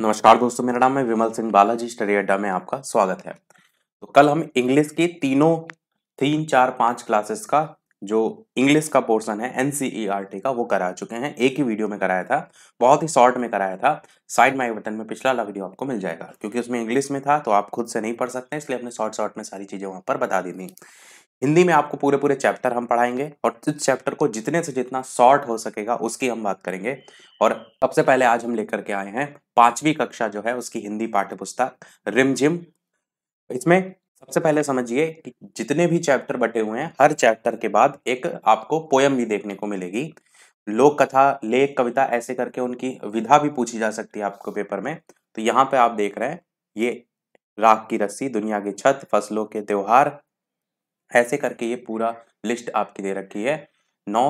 नमस्कार दोस्तों मेरा नाम है विमल सिंह बालाजी स्टडी अड्डा में आपका स्वागत है तो कल हम इंग्लिश के तीनों तीन चार पांच क्लासेस का जो इंग्लिश का पोर्सन है एनसीईआरटी e का वो करा चुके हैं एक ही वीडियो में कराया था बहुत ही शॉर्ट में कराया था साइड माई बटन में पिछला वाला वीडियो आपको मिल जाएगा क्योंकि उसमें इंग्लिश में था तो आप खुद से नहीं पढ़ सकते इसलिए अपने शॉर्ट शॉर्ट में सारी चीज़ें वहां पर बता दी थी हिंदी में आपको पूरे पूरे चैप्टर हम पढ़ाएंगे और इस चैप्टर को जितने से जितना शॉर्ट हो सकेगा उसकी हम बात करेंगे और सबसे पहले आज हम लेकर के आए हैं पांचवी कक्षा जो है उसकी हिंदी पाठ्य पुस्तक रिमझिम इसमें सबसे पहले समझिए कि जितने भी चैप्टर बटे हुए हैं हर चैप्टर के बाद एक आपको पोयम भी देखने को मिलेगी लोक कथा लेख कविता ऐसे करके उनकी विधा भी पूछी जा सकती है आपको पेपर में तो यहाँ पे आप देख रहे हैं ये राख की रस्सी दुनिया की छत फसलों के त्योहार ऐसे करके ये पूरा लिस्ट आपकी दे रखी है नौ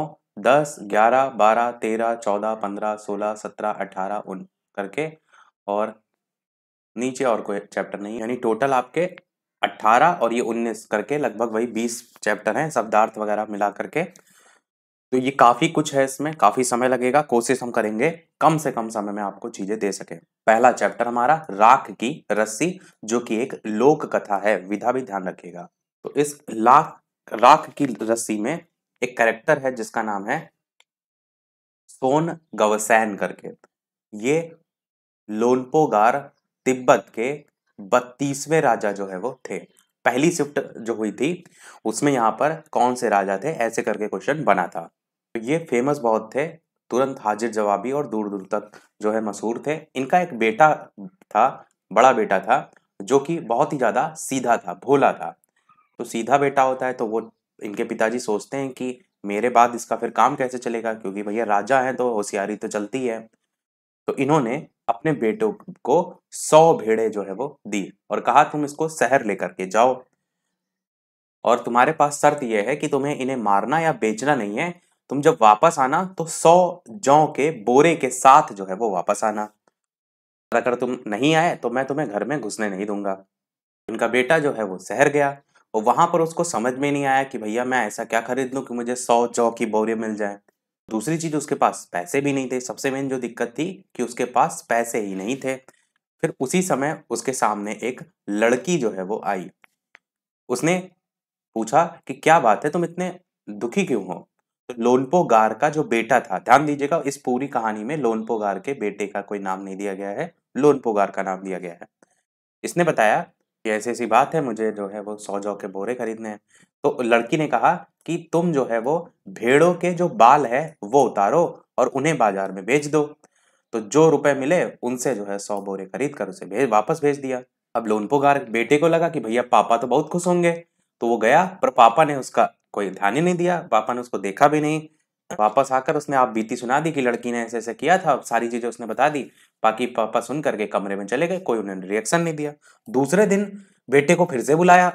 दस ग्यारह बारह तेरह चौदह पंद्रह सोलह सत्रह अठारह उन करके और नीचे और कोई चैप्टर नहीं यानी टोटल आपके अट्ठारह और ये उन्नीस करके लगभग वही बीस चैप्टर हैं शब्दार्थ वगैरह मिला करके तो ये काफ़ी कुछ है इसमें काफ़ी समय लगेगा कोशिश हम करेंगे कम से कम समय में आपको चीज़ें दे सके पहला चैप्टर हमारा राख की रस्सी जो कि एक लोक कथा है विधा भी ध्यान रखिएगा तो इस लाख राख की रस्सी में एक करेक्टर है जिसका नाम है सोन गवसैन करके ये लोनपोगार तिब्बत के बत्तीसवें राजा जो है वो थे पहली शिफ्ट जो हुई थी उसमें यहाँ पर कौन से राजा थे ऐसे करके क्वेश्चन बना था तो ये फेमस बहुत थे तुरंत हाजिर जवाबी और दूर दूर तक जो है मशहूर थे इनका एक बेटा था बड़ा बेटा था जो कि बहुत ही ज़्यादा सीधा था भोला था तो सीधा बेटा होता है तो वो इनके पिताजी सोचते हैं कि मेरे बाद इसका फिर काम कैसे चलेगा क्योंकि भैया राजा हैं तो होशियारी तो चलती है तो इन्होंने अपने बेटों को सौ भेड़े जो है वो दी और कहा तुम इसको शहर लेकर के जाओ और तुम्हारे पास शर्त यह है कि तुम्हें इन्हें मारना या बेचना नहीं है तुम जब वापस आना तो सौ जौ के बोरे के साथ जो है वो वापस आना अगर तुम नहीं आए तो मैं तुम्हें घर में घुसने नहीं दूंगा उनका बेटा जो है वो शहर गया और तो पर उसको समझ में नहीं आया कि भैया मैं ऐसा क्या खरीद लूँ कि मुझे सौ जौ की बोरे मिल जाए दूसरी चीज़ उसके पास पैसे भी नहीं थे सबसे मेन जो दिक्कत थी कि उसके पास पैसे ही नहीं थे फिर उसी समय उसके सामने एक लड़की जो है वो आई उसने पूछा कि क्या बात है तुम इतने दुखी क्यों हो तो गार का जो बेटा था ध्यान दीजिएगा इस पूरी कहानी में लोनपो गार के बेटे का कोई नाम नहीं दिया गया है लोनपो गार का नाम दिया गया है इसने बताया कि ऐसी ऐसी बात है मुझे जो है वो सौ जौ के बोरे खरीदने हैं तो लड़की ने कहा कि तुम जो है वो भेड़ों के जो बाल है वो उतारो और उन्हें बाजार में बेच दो तो जो रुपए मिले उनसे जो है सौ बोरे खरीद कर उसे भेज वापस भेज दिया अब लोनपोगार बेटे को लगा कि भैया पापा तो बहुत खुश होंगे तो वो गया पर पापा ने उसका कोई ध्यान ही नहीं दिया पापा ने उसको देखा भी नहीं वापस आकर उसने आप बीती सुना दी कि लड़की ने ऐसे ऐसे किया था सारी चीजें उसने बता दी बाकी पापा सुन करके कमरे में चले गए कोई उन्होंने रिएक्शन नहीं दिया दूसरे दिन बेटे को फिर से बुलाया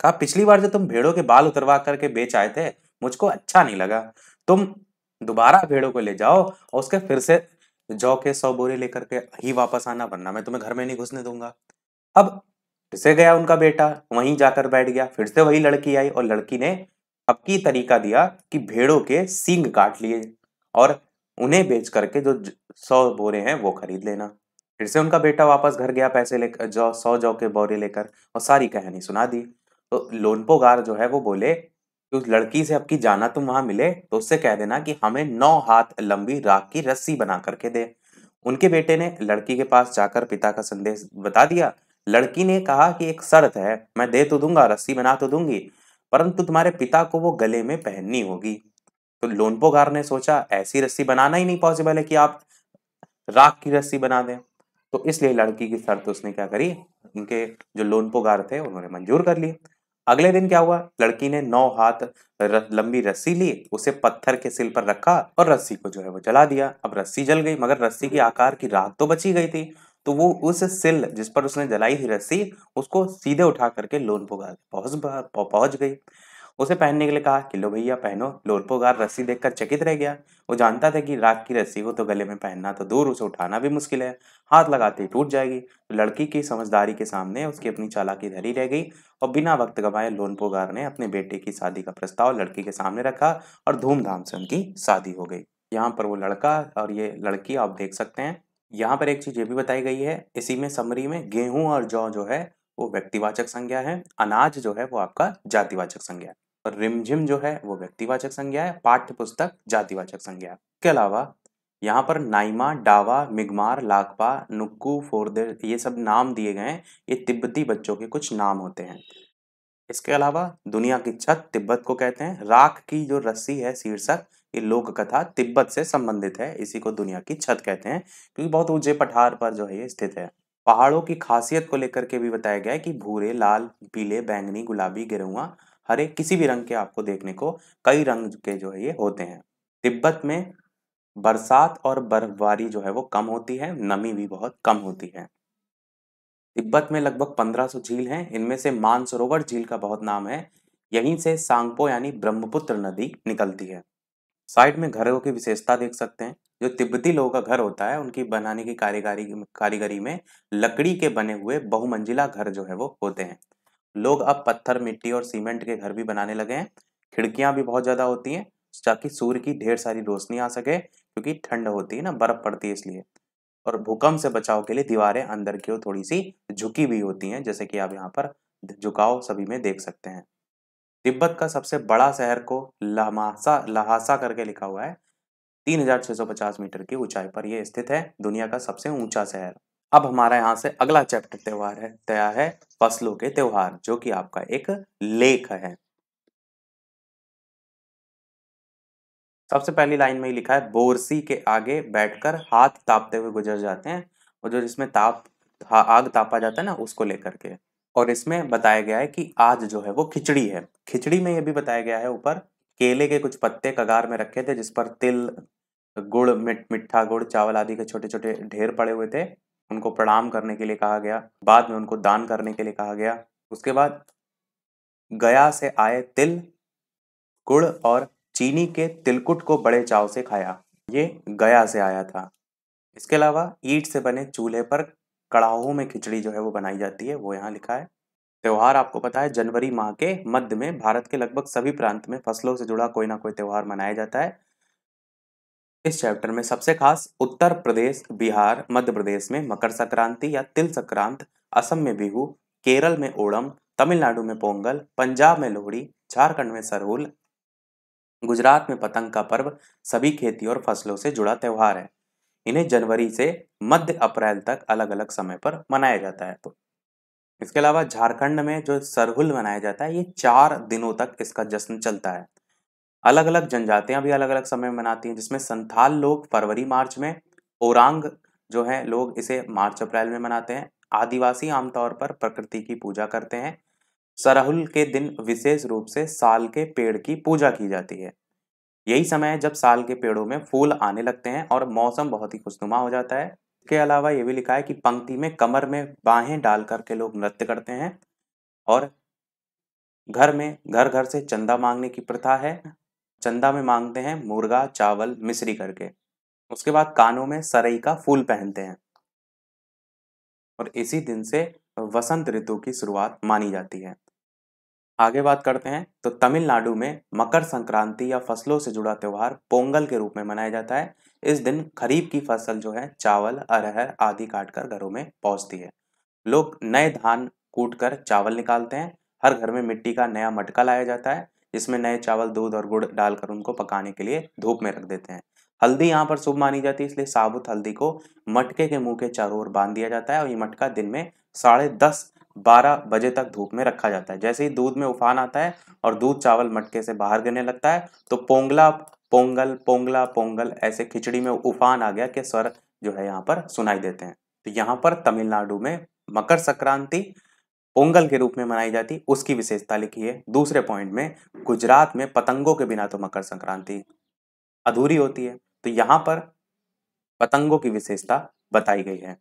कहा पिछली बार जो तुम भेड़ों के बाल उतरवा करके बेच आए थे मुझको अच्छा नहीं लगा तुम दोबारा भेड़ों को ले जाओ और उसके फिर से जौ के सौ बोरे लेकर के ही वापस आना वरना मैं तुम्हें घर में नहीं घुसने दूंगा अब फिर से गया उनका बेटा वहीं जाकर बैठ गया फिर से वही लड़की आई और लड़की ने अब की तरीका दिया कि भेड़ों के सींग काट लिए और उन्हें बेच करके जो सौ बोरे हैं वो खरीद लेना फिर से उनका बेटा वापस घर गया पैसे लेकर जौ सौ जौ के बोरे लेकर और सारी कहानी सुना दी तो लोनपोगार जो है वो बोले कि उस लड़की से अब की जाना तुम वहां मिले तो उससे कह देना कि हमें नौ हाथ लंबी राख की रस्सी बना करके दे उनके बेटे ने लड़की के पास जाकर पिता का संदेश बता दिया लड़की ने कहा कि एक शर्त है मैं दे तो दूंगा रस्सी बना तो दूंगी परंतु तुम्हारे पिता को वो गले में पहननी होगी तो लोनपोगार ने सोचा ऐसी रस्सी बनाना ही नहीं पॉसिबल है कि आप राख की रस्सी बना दें तो इसलिए लड़की की शर्त उसने क्या करी उनके जो लोनपोगार थे उन्होंने मंजूर कर लिए अगले दिन क्या हुआ लड़की ने नौ हाथ र, लंबी रस्सी ली उसे पत्थर के सिल पर रखा और रस्सी को जो है वो जला दिया अब रस्सी जल गई मगर रस्सी के आकार की राख तो बची गई थी तो वो उस सिल जिस पर उसने जलाई थी रस्सी उसको सीधे उठा करके लोनपोगार पहुंच पहुंच गई उसे पहनने के लिए कहा कि लो भैया पहनो लोनपोगार रस्सी देखकर चकित रह गया वो जानता था कि रात की रस्सी को तो गले में पहनना तो दूर उसे उठाना भी मुश्किल है हाथ लगाते ही टूट जाएगी लड़की की समझदारी के सामने उसकी अपनी चालाकी धरी रह गई और बिना वक्त गवाए लोनपोगार ने अपने बेटे की शादी का प्रस्ताव लड़की के सामने रखा और धूमधाम से उनकी शादी हो गई यहाँ पर वो लड़का और ये लड़की आप देख सकते हैं यहाँ पर एक चीज़ ये भी बताई गई है इसी में समरी में गेहूं और जौ जो है वो व्यक्तिवाचक संज्ञा है अनाज जो है वो आपका जातिवाचक संज्ञा है और रिमझिम जो है वो व्यक्तिवाचक संज्ञा है पाठ्य पुस्तक जातिवाचक संज्ञा के इसके अलावा यहाँ पर नाइमा डावा मिगमार लाखपा नुक्कू फोरदे ये सब नाम दिए गए हैं ये तिब्बती बच्चों के कुछ नाम होते हैं इसके अलावा दुनिया की छत तिब्बत को कहते हैं राख की जो रस्सी है शीर्षक ये लोक कथा तिब्बत से संबंधित है इसी को दुनिया की छत कहते हैं क्योंकि बहुत ऊंचे पठार पर जो है ये स्थित है पहाड़ों की खासियत को लेकर के भी बताया गया है कि भूरे लाल पीले बैंगनी गुलाबी गिरुआ हरे किसी भी रंग के आपको देखने को कई रंग के जो है ये होते हैं तिब्बत में बरसात और बर्फबारी जो है वो कम होती है नमी भी बहुत कम होती है तिब्बत में लगभग 1500 झील हैं इनमें से मानसरोवर झील का बहुत नाम है यहीं से सांगपो यानी ब्रह्मपुत्र नदी निकलती है साइड में घरों की विशेषता देख सकते हैं जो तिब्बती लोगों का घर होता है उनकी बनाने की कारीगरी कारीगरी में लकड़ी के बने हुए बहुमंजिला घर जो है वो होते हैं लोग अब पत्थर मिट्टी और सीमेंट के घर भी बनाने लगे हैं खिड़कियां भी बहुत ज़्यादा होती हैं ताकि सूर्य की ढेर सारी रोशनी आ सके क्योंकि ठंड होती है ना बर्फ़ पड़ती है इसलिए और भूकंप से बचाव के लिए दीवारें अंदर की ओर थोड़ी सी झुकी भी होती हैं जैसे कि आप यहाँ पर झुकाव सभी में देख सकते हैं तिब्बत का सबसे बड़ा शहर को लहासा लहासा करके लिखा हुआ है 3650 मीटर की ऊंचाई पर यह स्थित है दुनिया का सबसे ऊंचा शहर अब हमारा यहाँ से अगला चैप्टर त्यौहार है तैयार है फसलों के त्यौहार जो कि आपका एक लेख है सबसे पहली लाइन में ही लिखा है बोरसी के आगे बैठकर हाथ तापते हुए गुजर जाते हैं और जो जिसमें ताप आग तापा जाता है ना उसको लेकर के और इसमें बताया गया है कि आज जो है वो खिचड़ी है खिचड़ी में ये भी बताया गया है ऊपर केले के कुछ पत्ते कगार में रखे थे जिस पर तिल गुड़ मिट मिठा गुड़ चावल आदि के छोटे छोटे ढेर पड़े हुए थे उनको प्रणाम करने के लिए कहा गया बाद में उनको दान करने के लिए कहा गया उसके बाद गया से आए तिल गुड़ और चीनी के तिलकुट को बड़े चाव से खाया ये गया से आया था इसके अलावा ईट से बने चूल्हे पर कड़ाहों में खिचड़ी जो है वो बनाई जाती है वो यहाँ लिखा है त्यौहार आपको पता है जनवरी माह के मध्य में भारत के लगभग सभी प्रांत में फसलों से जुड़ा कोई ना कोई त्यौहार मनाया जाता है इस चैप्टर में सबसे खास उत्तर प्रदेश बिहार मध्य प्रदेश में मकर संक्रांति या तिल संक्रांत असम में बिहू केरल में ओणम तमिलनाडु में पोंगल पंजाब में लोहड़ी झारखंड में सरहुल गुजरात में पतंग का पर्व सभी खेती और फसलों से जुड़ा त्यौहार है इन्हें जनवरी से मध्य अप्रैल तक अलग अलग समय पर मनाया जाता है तो इसके अलावा झारखंड में जो सरहुल मनाया जाता है ये चार दिनों तक इसका जश्न चलता है अलग अलग जनजातियां भी अलग अलग समय में मनाती हैं जिसमें संथाल लोग फरवरी मार्च में ओरांग जो है लोग इसे मार्च अप्रैल में मनाते हैं आदिवासी आमतौर पर प्रकृति की पूजा करते हैं सरहुल के दिन विशेष रूप से साल के पेड़ की पूजा की जाती है यही समय है जब साल के पेड़ों में फूल आने लगते हैं और मौसम बहुत ही खुशनुमा हो जाता है इसके अलावा ये भी लिखा है कि पंक्ति में कमर में बाहें डाल करके लोग नृत्य करते हैं और घर में घर घर से चंदा मांगने की प्रथा है चंदा में मांगते हैं मुर्गा चावल मिश्री करके उसके बाद कानों में सरई का फूल पहनते हैं और इसी दिन से वसंत ऋतु की शुरुआत मानी जाती है आगे बात करते हैं तो तमिलनाडु में मकर संक्रांति या फसलों से जुड़ा त्यौहार पोंगल के रूप में मनाया जाता है इस दिन खरीफ की फसल जो है चावल अरहर आदि काटकर घरों में पहुंचती है लोग नए धान कूट कर चावल निकालते हैं हर घर में मिट्टी का नया मटका लाया जाता है जिसमें नए चावल दूध और गुड़ डालकर उनको पकाने के लिए धूप में रख देते हैं हल्दी यहाँ पर शुभ मानी जाती है इसलिए साबुत हल्दी को मटके के मुंह के चारों ओर बांध दिया जाता है और ये मटका दिन में साढ़े दस बारह बजे तक धूप में रखा जाता है जैसे ही दूध में उफान आता है और दूध चावल मटके से बाहर गिरने लगता है तो पोंगला पोंगल पोंगला पोंगल ऐसे खिचड़ी में उफान आ गया के स्वर जो है यहाँ पर सुनाई देते हैं तो यहाँ पर तमिलनाडु में मकर संक्रांति पोंगल के रूप में मनाई जाती उसकी विशेषता लिखी है दूसरे पॉइंट में गुजरात में पतंगों के बिना तो मकर संक्रांति अधूरी होती है तो यहाँ पर पतंगों की विशेषता बताई गई है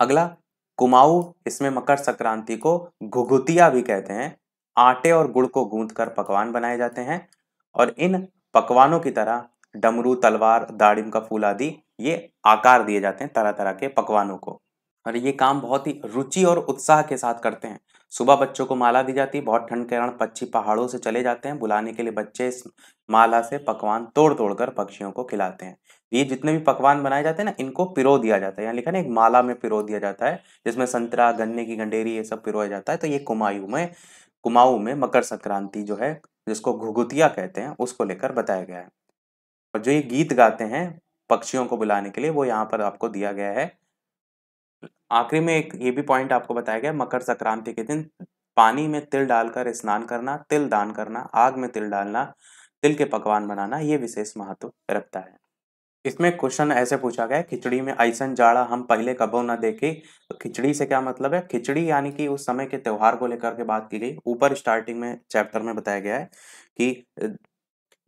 अगला कुमाऊ इसमें मकर संक्रांति को घुघुतिया भी कहते हैं आटे और गुड़ को गूंद कर पकवान बनाए जाते हैं और इन पकवानों की तरह डमरू तलवार दाड़िम का फूल आदि ये आकार दिए जाते हैं तरह तरह के पकवानों को और ये काम बहुत ही रुचि और उत्साह के साथ करते हैं सुबह बच्चों को माला दी जाती है बहुत ठंड के कारण पक्षी पहाड़ों से चले जाते हैं बुलाने के लिए बच्चे इस माला से पकवान तोड़ तोड़ कर पक्षियों को खिलाते हैं ये जितने भी पकवान बनाए जाते हैं ना इनको पिरो दिया जाता है यहाँ लिखा ना एक माला में पिरो दिया जाता है जिसमें संतरा गन्ने की गंडेरी ये सब पिरोया जाता है तो ये कुमायूं में कुमाऊ में मकर संक्रांति जो है जिसको घुघुतिया कहते हैं उसको लेकर बताया गया है और जो ये गीत गाते हैं पक्षियों को बुलाने के लिए वो यहाँ पर आपको दिया गया है आखिरी में एक ये भी पॉइंट आपको बताया गया मकर संक्रांति के दिन पानी में तिल डालकर स्नान करना तिल दान करना आग में तिल डालना तिल के पकवान बनाना ये विशेष महत्व रखता है इसमें क्वेश्चन ऐसे पूछा गया खिचड़ी में आइसन जाड़ा हम पहले कबो ना देखे तो खिचड़ी से क्या मतलब है खिचड़ी यानी कि उस समय के त्यौहार को लेकर के बात की गई ऊपर स्टार्टिंग में चैप्टर में बताया गया है कि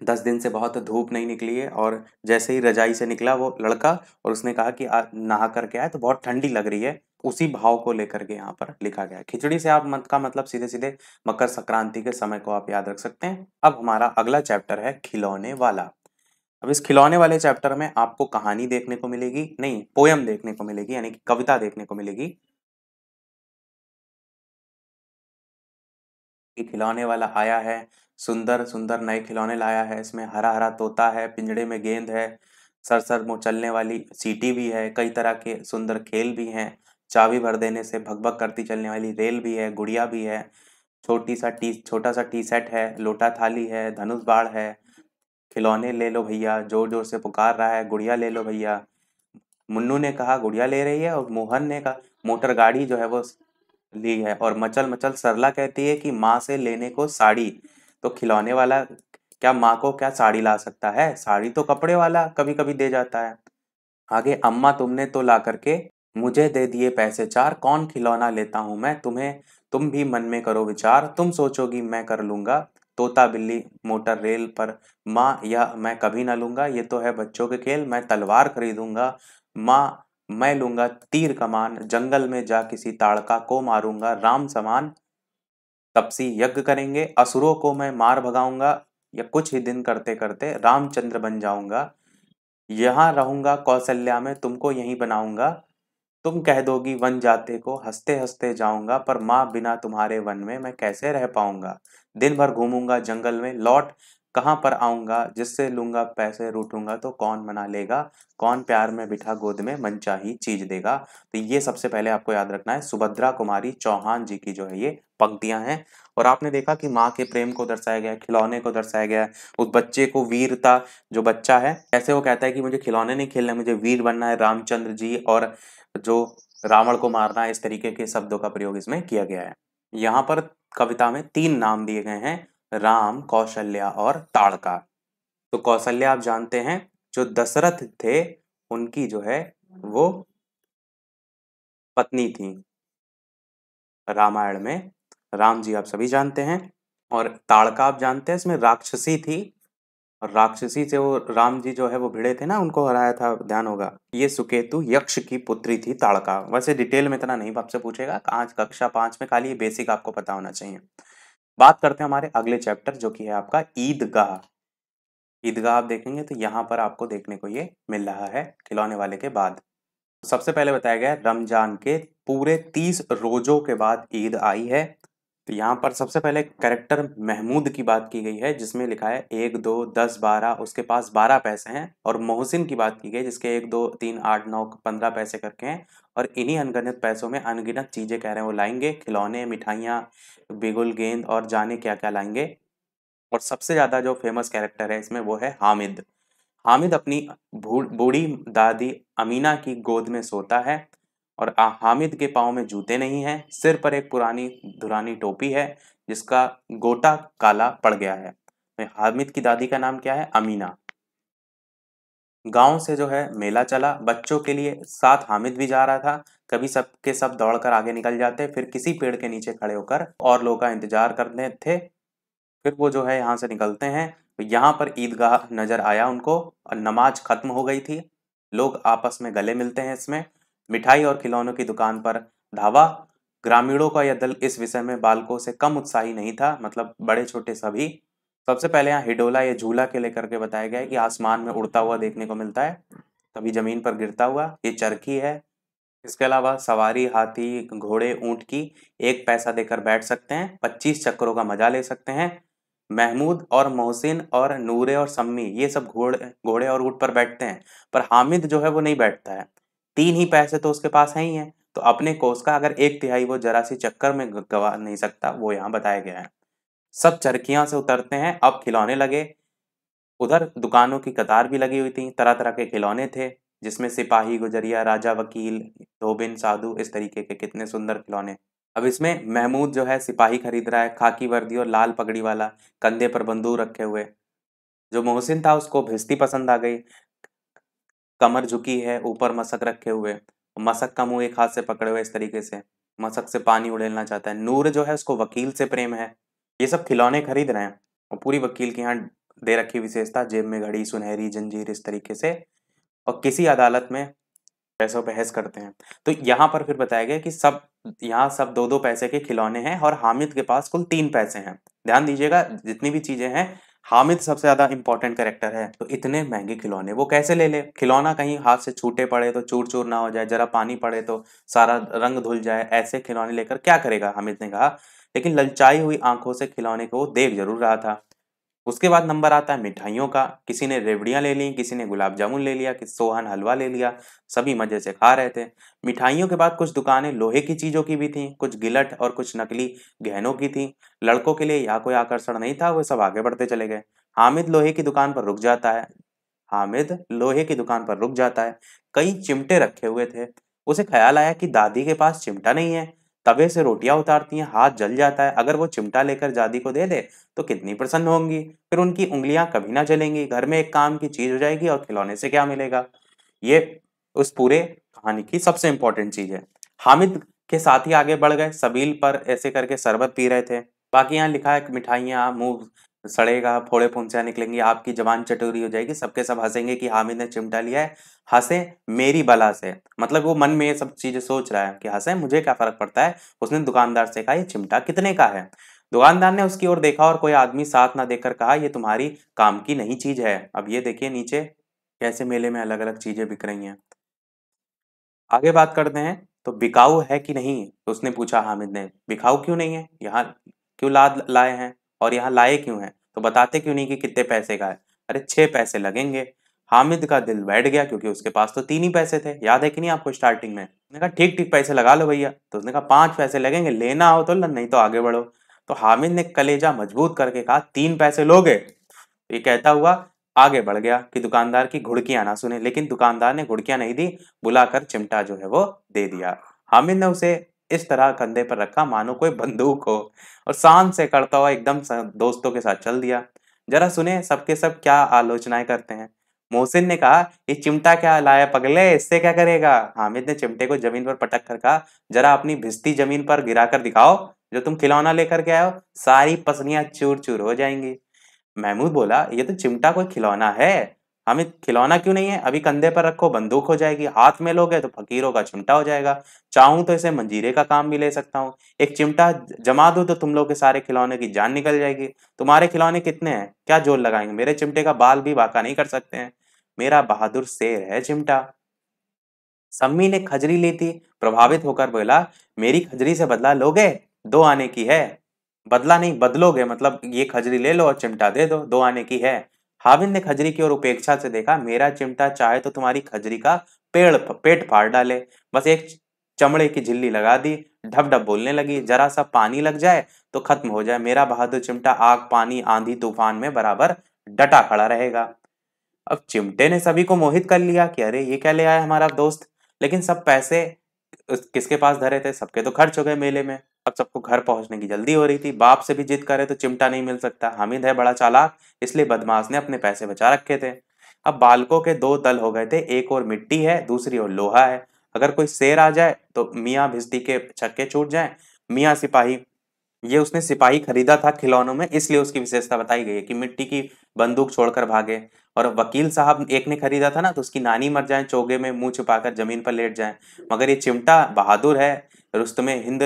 दस दिन से बहुत धूप नहीं निकली है और जैसे ही रजाई से निकला वो लड़का और उसने कहा कि नहा करके आए तो बहुत ठंडी लग रही है उसी भाव को लेकर के यहाँ पर लिखा गया है खिचड़ी से आप मत का मतलब सीधे सीधे मकर संक्रांति के समय को आप याद रख सकते हैं अब हमारा अगला चैप्टर है खिलौने वाला अब इस खिलौने वाले चैप्टर में आपको कहानी देखने को मिलेगी नहीं पोयम देखने को मिलेगी यानी कि कविता देखने को मिलेगी खिलौने वाला आया है सुंदर सुंदर नए खिलौने लाया है इसमें हरा हरा तोता है पिंजड़े में गेंद है सर सर चलने वाली सीटी भी है कई तरह के सुंदर खेल भी हैं चाबी भर देने से भगभग करती चलने वाली रेल भी है गुड़िया भी है छोटी सा टी छोटा सा टी सेट है लोटा थाली है धनुष बाढ़ है खिलौने ले लो भैया जोर जोर से पुकार रहा है गुड़िया ले लो भैया मुन्नू ने कहा गुड़िया ले रही है और मोहन ने कहा मोटर गाड़ी जो है वो ली है और मचल मचल सरला कहती है कि माँ से लेने को साड़ी तो खिलौने वाला क्या माँ को क्या साड़ी ला सकता है साड़ी तो कपड़े वाला कभी कभी दे जाता है आगे अम्मा तुमने तो ला करके मुझे दे दिए पैसे चार कौन खिलौना लेता हूँ मैं तुम्हें तुम भी मन में करो विचार तुम सोचोगी मैं कर लूंगा तोता बिल्ली मोटर रेल पर माँ यह मैं कभी ना लूँगा ये तो है बच्चों के खेल मैं तलवार खरीदूँगा माँ मैं लूँगा तीर कमान जंगल में जा किसी ताड़का को मारूंगा राम समान तपसी यज्ञ करेंगे असुरों को मैं मार भगाऊंगा या कुछ ही दिन करते करते रामचंद्र बन जाऊंगा यहाँ रहूंगा कौशल्या में तुमको यहीं बनाऊंगा तुम कह दोगी वन जाते को हंसते हंसते जाऊंगा पर माँ बिना तुम्हारे वन में मैं कैसे रह पाऊंगा दिन भर घूमूंगा जंगल में लौट कहाँ पर आऊंगा जिससे लूंगा पैसे रूटूंगा तो कौन मना लेगा कौन प्यार में बिठा गोद में मनचाही चीज देगा तो ये सबसे पहले आपको याद रखना है सुभद्रा कुमारी चौहान जी की जो है ये पंक्तियां हैं और आपने देखा कि माँ के प्रेम को दर्शाया गया खिलौने को दर्शाया गया उस बच्चे को वीरता जो बच्चा है ऐसे वो कहता है कि मुझे खिलौने नहीं खेलना मुझे वीर बनना है रामचंद्र जी और जो रावण को मारना इस तरीके के शब्दों का प्रयोग इसमें किया गया है यहाँ पर कविता में तीन नाम दिए गए हैं राम कौशल्या और ताड़का तो कौशल्या आप जानते हैं जो दशरथ थे उनकी जो है वो पत्नी थी रामायण में राम जी आप सभी जानते हैं और ताड़का आप जानते हैं इसमें राक्षसी थी और राक्षसी से वो राम जी जो है वो भिड़े थे ना उनको हराया था ध्यान होगा ये सुकेतु यक्ष की पुत्री थी ताड़का वैसे डिटेल में इतना नहीं आपसे पूछेगा आज कक्षा पांच में खाली ये बेसिक आपको पता होना चाहिए बात करते हैं हमारे अगले चैप्टर जो कि है आपका ईदगाह ईदगाह आप देखेंगे तो यहाँ पर आपको देखने को ये मिल रहा है खिलौने वाले के बाद सबसे पहले बताया गया रमजान के पूरे तीस रोजों के बाद ईद आई है तो यहाँ पर सबसे पहले करेक्टर महमूद की बात की गई है जिसमें लिखा है एक दो दस बारह उसके पास बारह पैसे हैं और मोहसिन की बात की गई जिसके एक दो तीन आठ नौ पंद्रह पैसे करके हैं और इन्हीं अनगणित पैसों में अनगिनत चीज़ें कह रहे हैं वो लाएंगे खिलौने मिठाइयाँ बिगुल गेंद और जाने क्या क्या लाएंगे और सबसे ज़्यादा जो फेमस कैरेक्टर है इसमें वो है हामिद हामिद अपनी बूढ़ी दादी अमीना की गोद में सोता है और हामिद के पाँव में जूते नहीं हैं सिर पर एक पुरानी धुरानी टोपी है जिसका गोटा काला पड़ गया है तो हामिद की दादी का नाम क्या है अमीना गांव से जो है मेला चला बच्चों के लिए साथ हामिद भी जा रहा था कभी सब के सब दौड़कर आगे निकल जाते फिर किसी पेड़ के नीचे खड़े होकर और लोगों का इंतजार करते थे फिर वो जो है यहाँ से निकलते हैं यहाँ पर ईदगाह नजर आया उनको और नमाज खत्म हो गई थी लोग आपस में गले मिलते हैं इसमें मिठाई और खिलौनों की दुकान पर धावा ग्रामीणों का यह दल इस विषय में बालकों से कम उत्साही नहीं था मतलब बड़े छोटे सभी सबसे पहले यहाँ हिडोला या झूला के लेकर के बताया गया है कि आसमान में उड़ता हुआ देखने को मिलता है कभी जमीन पर गिरता हुआ ये चरखी है इसके अलावा सवारी हाथी घोड़े ऊंट की एक पैसा देकर बैठ सकते हैं पच्चीस चक्करों का मजा ले सकते हैं महमूद और मोहसिन और नूरे और सम्मी ये सब घोड़े घोड़े और ऊँट पर बैठते हैं पर हामिद जो है वो नहीं बैठता है तीन ही पैसे तो उसके पास है ही है तो अपने कोष का अगर एक तिहाई वो जरा सी चक्कर में गवा नहीं सकता वो यहाँ बताया गया है सब चरखियां से उतरते हैं अब खिलौने लगे उधर दुकानों की कतार भी लगी हुई थी तरह तरह के खिलौने थे जिसमें सिपाही गुजरिया राजा वकील धोबिन साधु इस तरीके के कितने सुंदर खिलौने अब इसमें महमूद जो है सिपाही खरीद रहा है खाकी वर्दी और लाल पगड़ी वाला कंधे पर बंदूक रखे हुए जो मोहसिन था उसको भिस्ती पसंद आ गई कमर झुकी है ऊपर मसक रखे हुए मसक का मुंह एक हाथ से पकड़े हुए इस तरीके से मशक से पानी उड़ेलना चाहता है नूर जो है उसको वकील से प्रेम है ये सब खिलौने खरीद रहे हैं और पूरी वकील के यहाँ दे रखी विशेषता जेब में घड़ी सुनहरी जंजीर इस तरीके से और किसी अदालत में पैसों बहस करते हैं तो यहाँ पर फिर बताया गया कि सब यहाँ सब दो दो पैसे के खिलौने हैं और हामिद के पास कुल तीन पैसे हैं ध्यान दीजिएगा जितनी भी चीज़ें हैं हामिद सबसे ज्यादा इंपॉर्टेंट करेक्टर है तो इतने महंगे खिलौने वो कैसे ले ले खिलौना कहीं हाथ से छूटे पड़े तो चूर चूर ना हो जाए जरा पानी पड़े तो सारा रंग धुल जाए ऐसे खिलौने लेकर क्या करेगा हामिद ने कहा लेकिन ललचाई हुई आंखों से खिलौने को देख जरूर रहा था उसके बाद नंबर आता है मिठाइयों का किसी ने रेवड़ियाँ ले ली किसी ने गुलाब जामुन ले लिया किसी सोहन हलवा ले लिया सभी मज़े से खा रहे थे मिठाइयों के बाद कुछ दुकानें लोहे की चीज़ों की भी थीं कुछ गिलट और कुछ नकली गहनों की थीं लड़कों के लिए यहाँ कोई आकर्षण नहीं था वे सब आगे बढ़ते चले गए हामिद लोहे की दुकान पर रुक जाता है हामिद लोहे की दुकान पर रुक जाता है कई चिमटे रखे हुए थे उसे ख्याल आया कि दादी के पास चिमटा नहीं है तवे से रोटियां उतारती हैं हाथ जल जाता है अगर वो चिमटा लेकर जादी को दे दे तो कितनी प्रसन्न होंगी फिर उनकी उंगलियां कभी ना जलेंगी घर में एक काम की चीज हो जाएगी और खिलौने से क्या मिलेगा ये उस पूरे कहानी की सबसे इंपॉर्टेंट चीज है हामिद के साथ ही आगे बढ़ गए सबील पर ऐसे करके शरबत पी रहे थे बाकी यहाँ लिखा है मिठाइयाँ मूव सड़ेगा फोड़े पुंसियाँ निकलेंगी आपकी जबान चटोरी हो जाएगी सबके सब हंसेंगे कि हामिद ने चिमटा लिया है हंसे मेरी बला से मतलब वो मन में ये सब चीज़ें सोच रहा है कि हंसे मुझे क्या फ़र्क पड़ता है उसने दुकानदार से कहा ये चिमटा कितने का है दुकानदार ने उसकी ओर देखा और कोई आदमी साथ ना देखकर कहा ये तुम्हारी काम की नहीं चीज़ है अब ये देखिए नीचे कैसे मेले में अलग अलग चीज़ें बिक रही हैं आगे बात करते हैं तो बिकाऊ है कि नहीं तो उसने पूछा हामिद ने बिकाऊ क्यों नहीं है यहाँ क्यों लाद लाए हैं और यहाँ लाए क्यों हैं तो बताते क्यों नहीं कि कितने पैसे का है अरे छह पैसे लगेंगे हामिद का दिल बैठ गया क्योंकि उसके पास तो तीन ही पैसे थे याद है कि नहीं आपको स्टार्टिंग में उसने कहा ठीक ठीक पैसे लगा लो भैया तो उसने कहा पांच पैसे लगेंगे लेना हो तो नहीं तो आगे बढ़ो तो हामिद ने कलेजा मजबूत करके कहा तीन पैसे लोगे ये कहता हुआ आगे बढ़ गया कि दुकानदार की घुड़कियां ना सुने लेकिन दुकानदार ने घुड़कियां नहीं दी बुलाकर चिमटा जो है वो दे दिया हामिद ने उसे इस तरह कंधे पर रखा मानो कोई बंदूक हो और शान से करता हुआ एकदम दोस्तों के साथ चल दिया जरा सुने सबके सब क्या आलोचनाएं करते हैं मोहसिन ने कहा ये चिमटा क्या लाया पगले इससे क्या करेगा हामिद ने चिमटे को जमीन पर पटक कर कहा जरा अपनी भिस्ती जमीन पर गिरा कर दिखाओ जो तुम खिलौना लेकर के आयो सारी पसनियां चूर चूर हो जाएंगी महमूद बोला ये तो चिमटा कोई खिलौना है हमें खिलौना क्यों नहीं है अभी कंधे पर रखो बंदूक हो जाएगी हाथ में लोगे तो फकीरों का चिमटा हो जाएगा चाहूं तो इसे मंजीरे का काम भी ले सकता हूँ एक चिमटा जमा दो तो तुम लोग के सारे खिलौने की जान निकल जाएगी तुम्हारे खिलौने कितने हैं क्या जोर लगाएंगे मेरे चिमटे का बाल भी बाका नहीं कर सकते हैं मेरा बहादुर शेर है चिमटा सम्मी ने खजरी ली थी प्रभावित होकर बोला मेरी खजरी से बदला लोगे दो आने की है बदला नहीं बदलोगे मतलब ये खजरी ले लो और चिमटा दे दो दो आने की है हाबिल ने खजरी की ओर उपेक्षा से देखा मेरा चिमटा चाहे तो तुम्हारी खजरी का पेड़ पेट फाड़ डाले बस एक चमड़े की झिल्ली लगा दी ढप ढप बोलने लगी जरा सा पानी लग जाए तो खत्म हो जाए मेरा बहादुर चिमटा आग पानी आंधी तूफान में बराबर डटा खड़ा रहेगा अब चिमटे ने सभी को मोहित कर लिया कि अरे ये क्या ले आया हमारा दोस्त लेकिन सब पैसे किसके पास धरे थे सबके तो खर्च हो गए मेले में अब सबको घर पहुंचने की जल्दी हो रही थी बाप से भी जिद करे तो चिमटा नहीं मिल सकता हामिद है बड़ा चालाक इसलिए बदमाश ने अपने पैसे बचा रखे थे अब बालकों के दो दल हो गए थे एक और मिट्टी है दूसरी ओर लोहा है अगर कोई शेर आ जाए तो मियाँ भिस्ती के छक्के छूट जाए मियाँ सिपाही ये उसने सिपाही खरीदा था खिलौनों में इसलिए उसकी विशेषता बताई गई है कि मिट्टी की बंदूक छोड़कर भागे और वकील साहब एक ने खरीदा था ना तो उसकी नानी मर जाए चोगे में मुंह छुपाकर जमीन पर लेट जाए मगर ये चिमटा बहादुर है रुस्तमे हिंद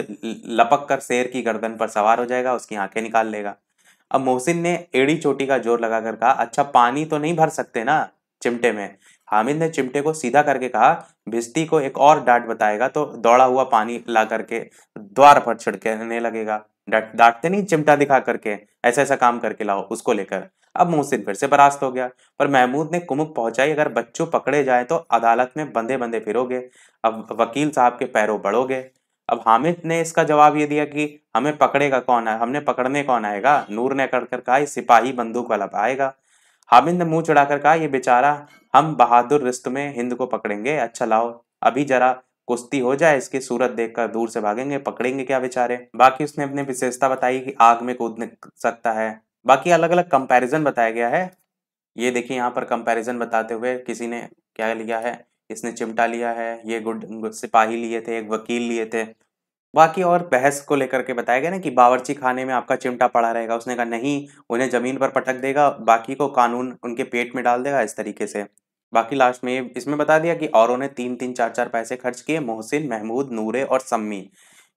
लपक कर शेर की गर्दन पर सवार हो जाएगा उसकी आंखें निकाल लेगा अब मोहसिन ने एड़ी चोटी का जोर लगाकर कहा अच्छा पानी तो नहीं भर सकते ना चिमटे में हामिद ने चिमटे को सीधा करके कहा भिस्ती को एक और डांट बताएगा तो दौड़ा हुआ पानी ला करके द्वार पर छिड़कने लगेगा डांट डांटते नहीं चिमटा दिखा करके ऐसा ऐसा काम करके लाओ उसको लेकर अब मोहसिन फिर से परास्त हो गया पर महमूद ने कुमुक पहुंचाई अगर बच्चों पकड़े जाए तो अदालत में बंधे बंदे फिरोगे अब वकील साहब के पैरों बढ़ोगे अब हामिद ने इसका जवाब ये दिया कि हमें पकड़ेगा कौन है हमने पकड़ने कौन आएगा नूर ने कर कर कहा सिपाही बंदूक वाला आएगा हामिद ने मुंह चढ़ाकर कहा ये बेचारा हम बहादुर रिश्त में हिंद को पकड़ेंगे अच्छा लाओ अभी जरा कुश्ती हो जाए इसकी सूरत देखकर दूर से भागेंगे पकड़ेंगे क्या बेचारे बाकी उसने अपनी विशेषता बताई कि आग में कूद सकता है बाकी अलग अलग कंपैरिजन बताया गया है ये देखिए यहाँ पर कंपैरिजन बताते हुए किसी ने क्या लिया है इसने चिमटा लिया है ये गुड सिपाही लिए थे एक वकील लिए थे बाकी और बहस को लेकर के बताया गया ना कि बावर्ची खाने में आपका चिमटा पड़ा रहेगा उसने कहा नहीं उन्हें ज़मीन पर पटक देगा बाकी को कानून उनके पेट में डाल देगा इस तरीके से बाकी लास्ट में इसमें बता दिया कि औरों ने तीन तीन चार चार पैसे खर्च किए मोहसिन महमूद नूरे और सम्मी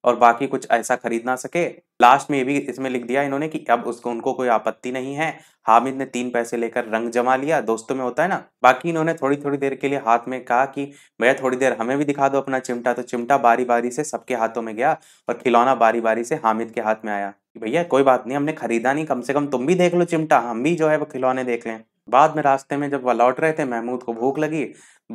और बाकी कुछ ऐसा खरीद ना सके लास्ट में ये भी इसमें लिख दिया इन्होंने कि अब उसको उनको कोई आपत्ति नहीं है हामिद ने तीन पैसे लेकर रंग जमा लिया दोस्तों में होता है ना बाकी इन्होंने थोड़ी थोड़ी देर के लिए हाथ में कहा कि भैया थोड़ी देर हमें भी दिखा दो अपना चिमटा तो चिमटा बारी बारी से सबके हाथों में गया और खिलौना बारी बारी से हामिद के हाथ में आया भैया कोई बात नहीं हमने खरीदा नहीं कम से कम तुम भी देख लो चिमटा हम भी जो है वो खिलौने देख लें बाद में रास्ते में जब वह लौट रहे थे महमूद को भूख लगी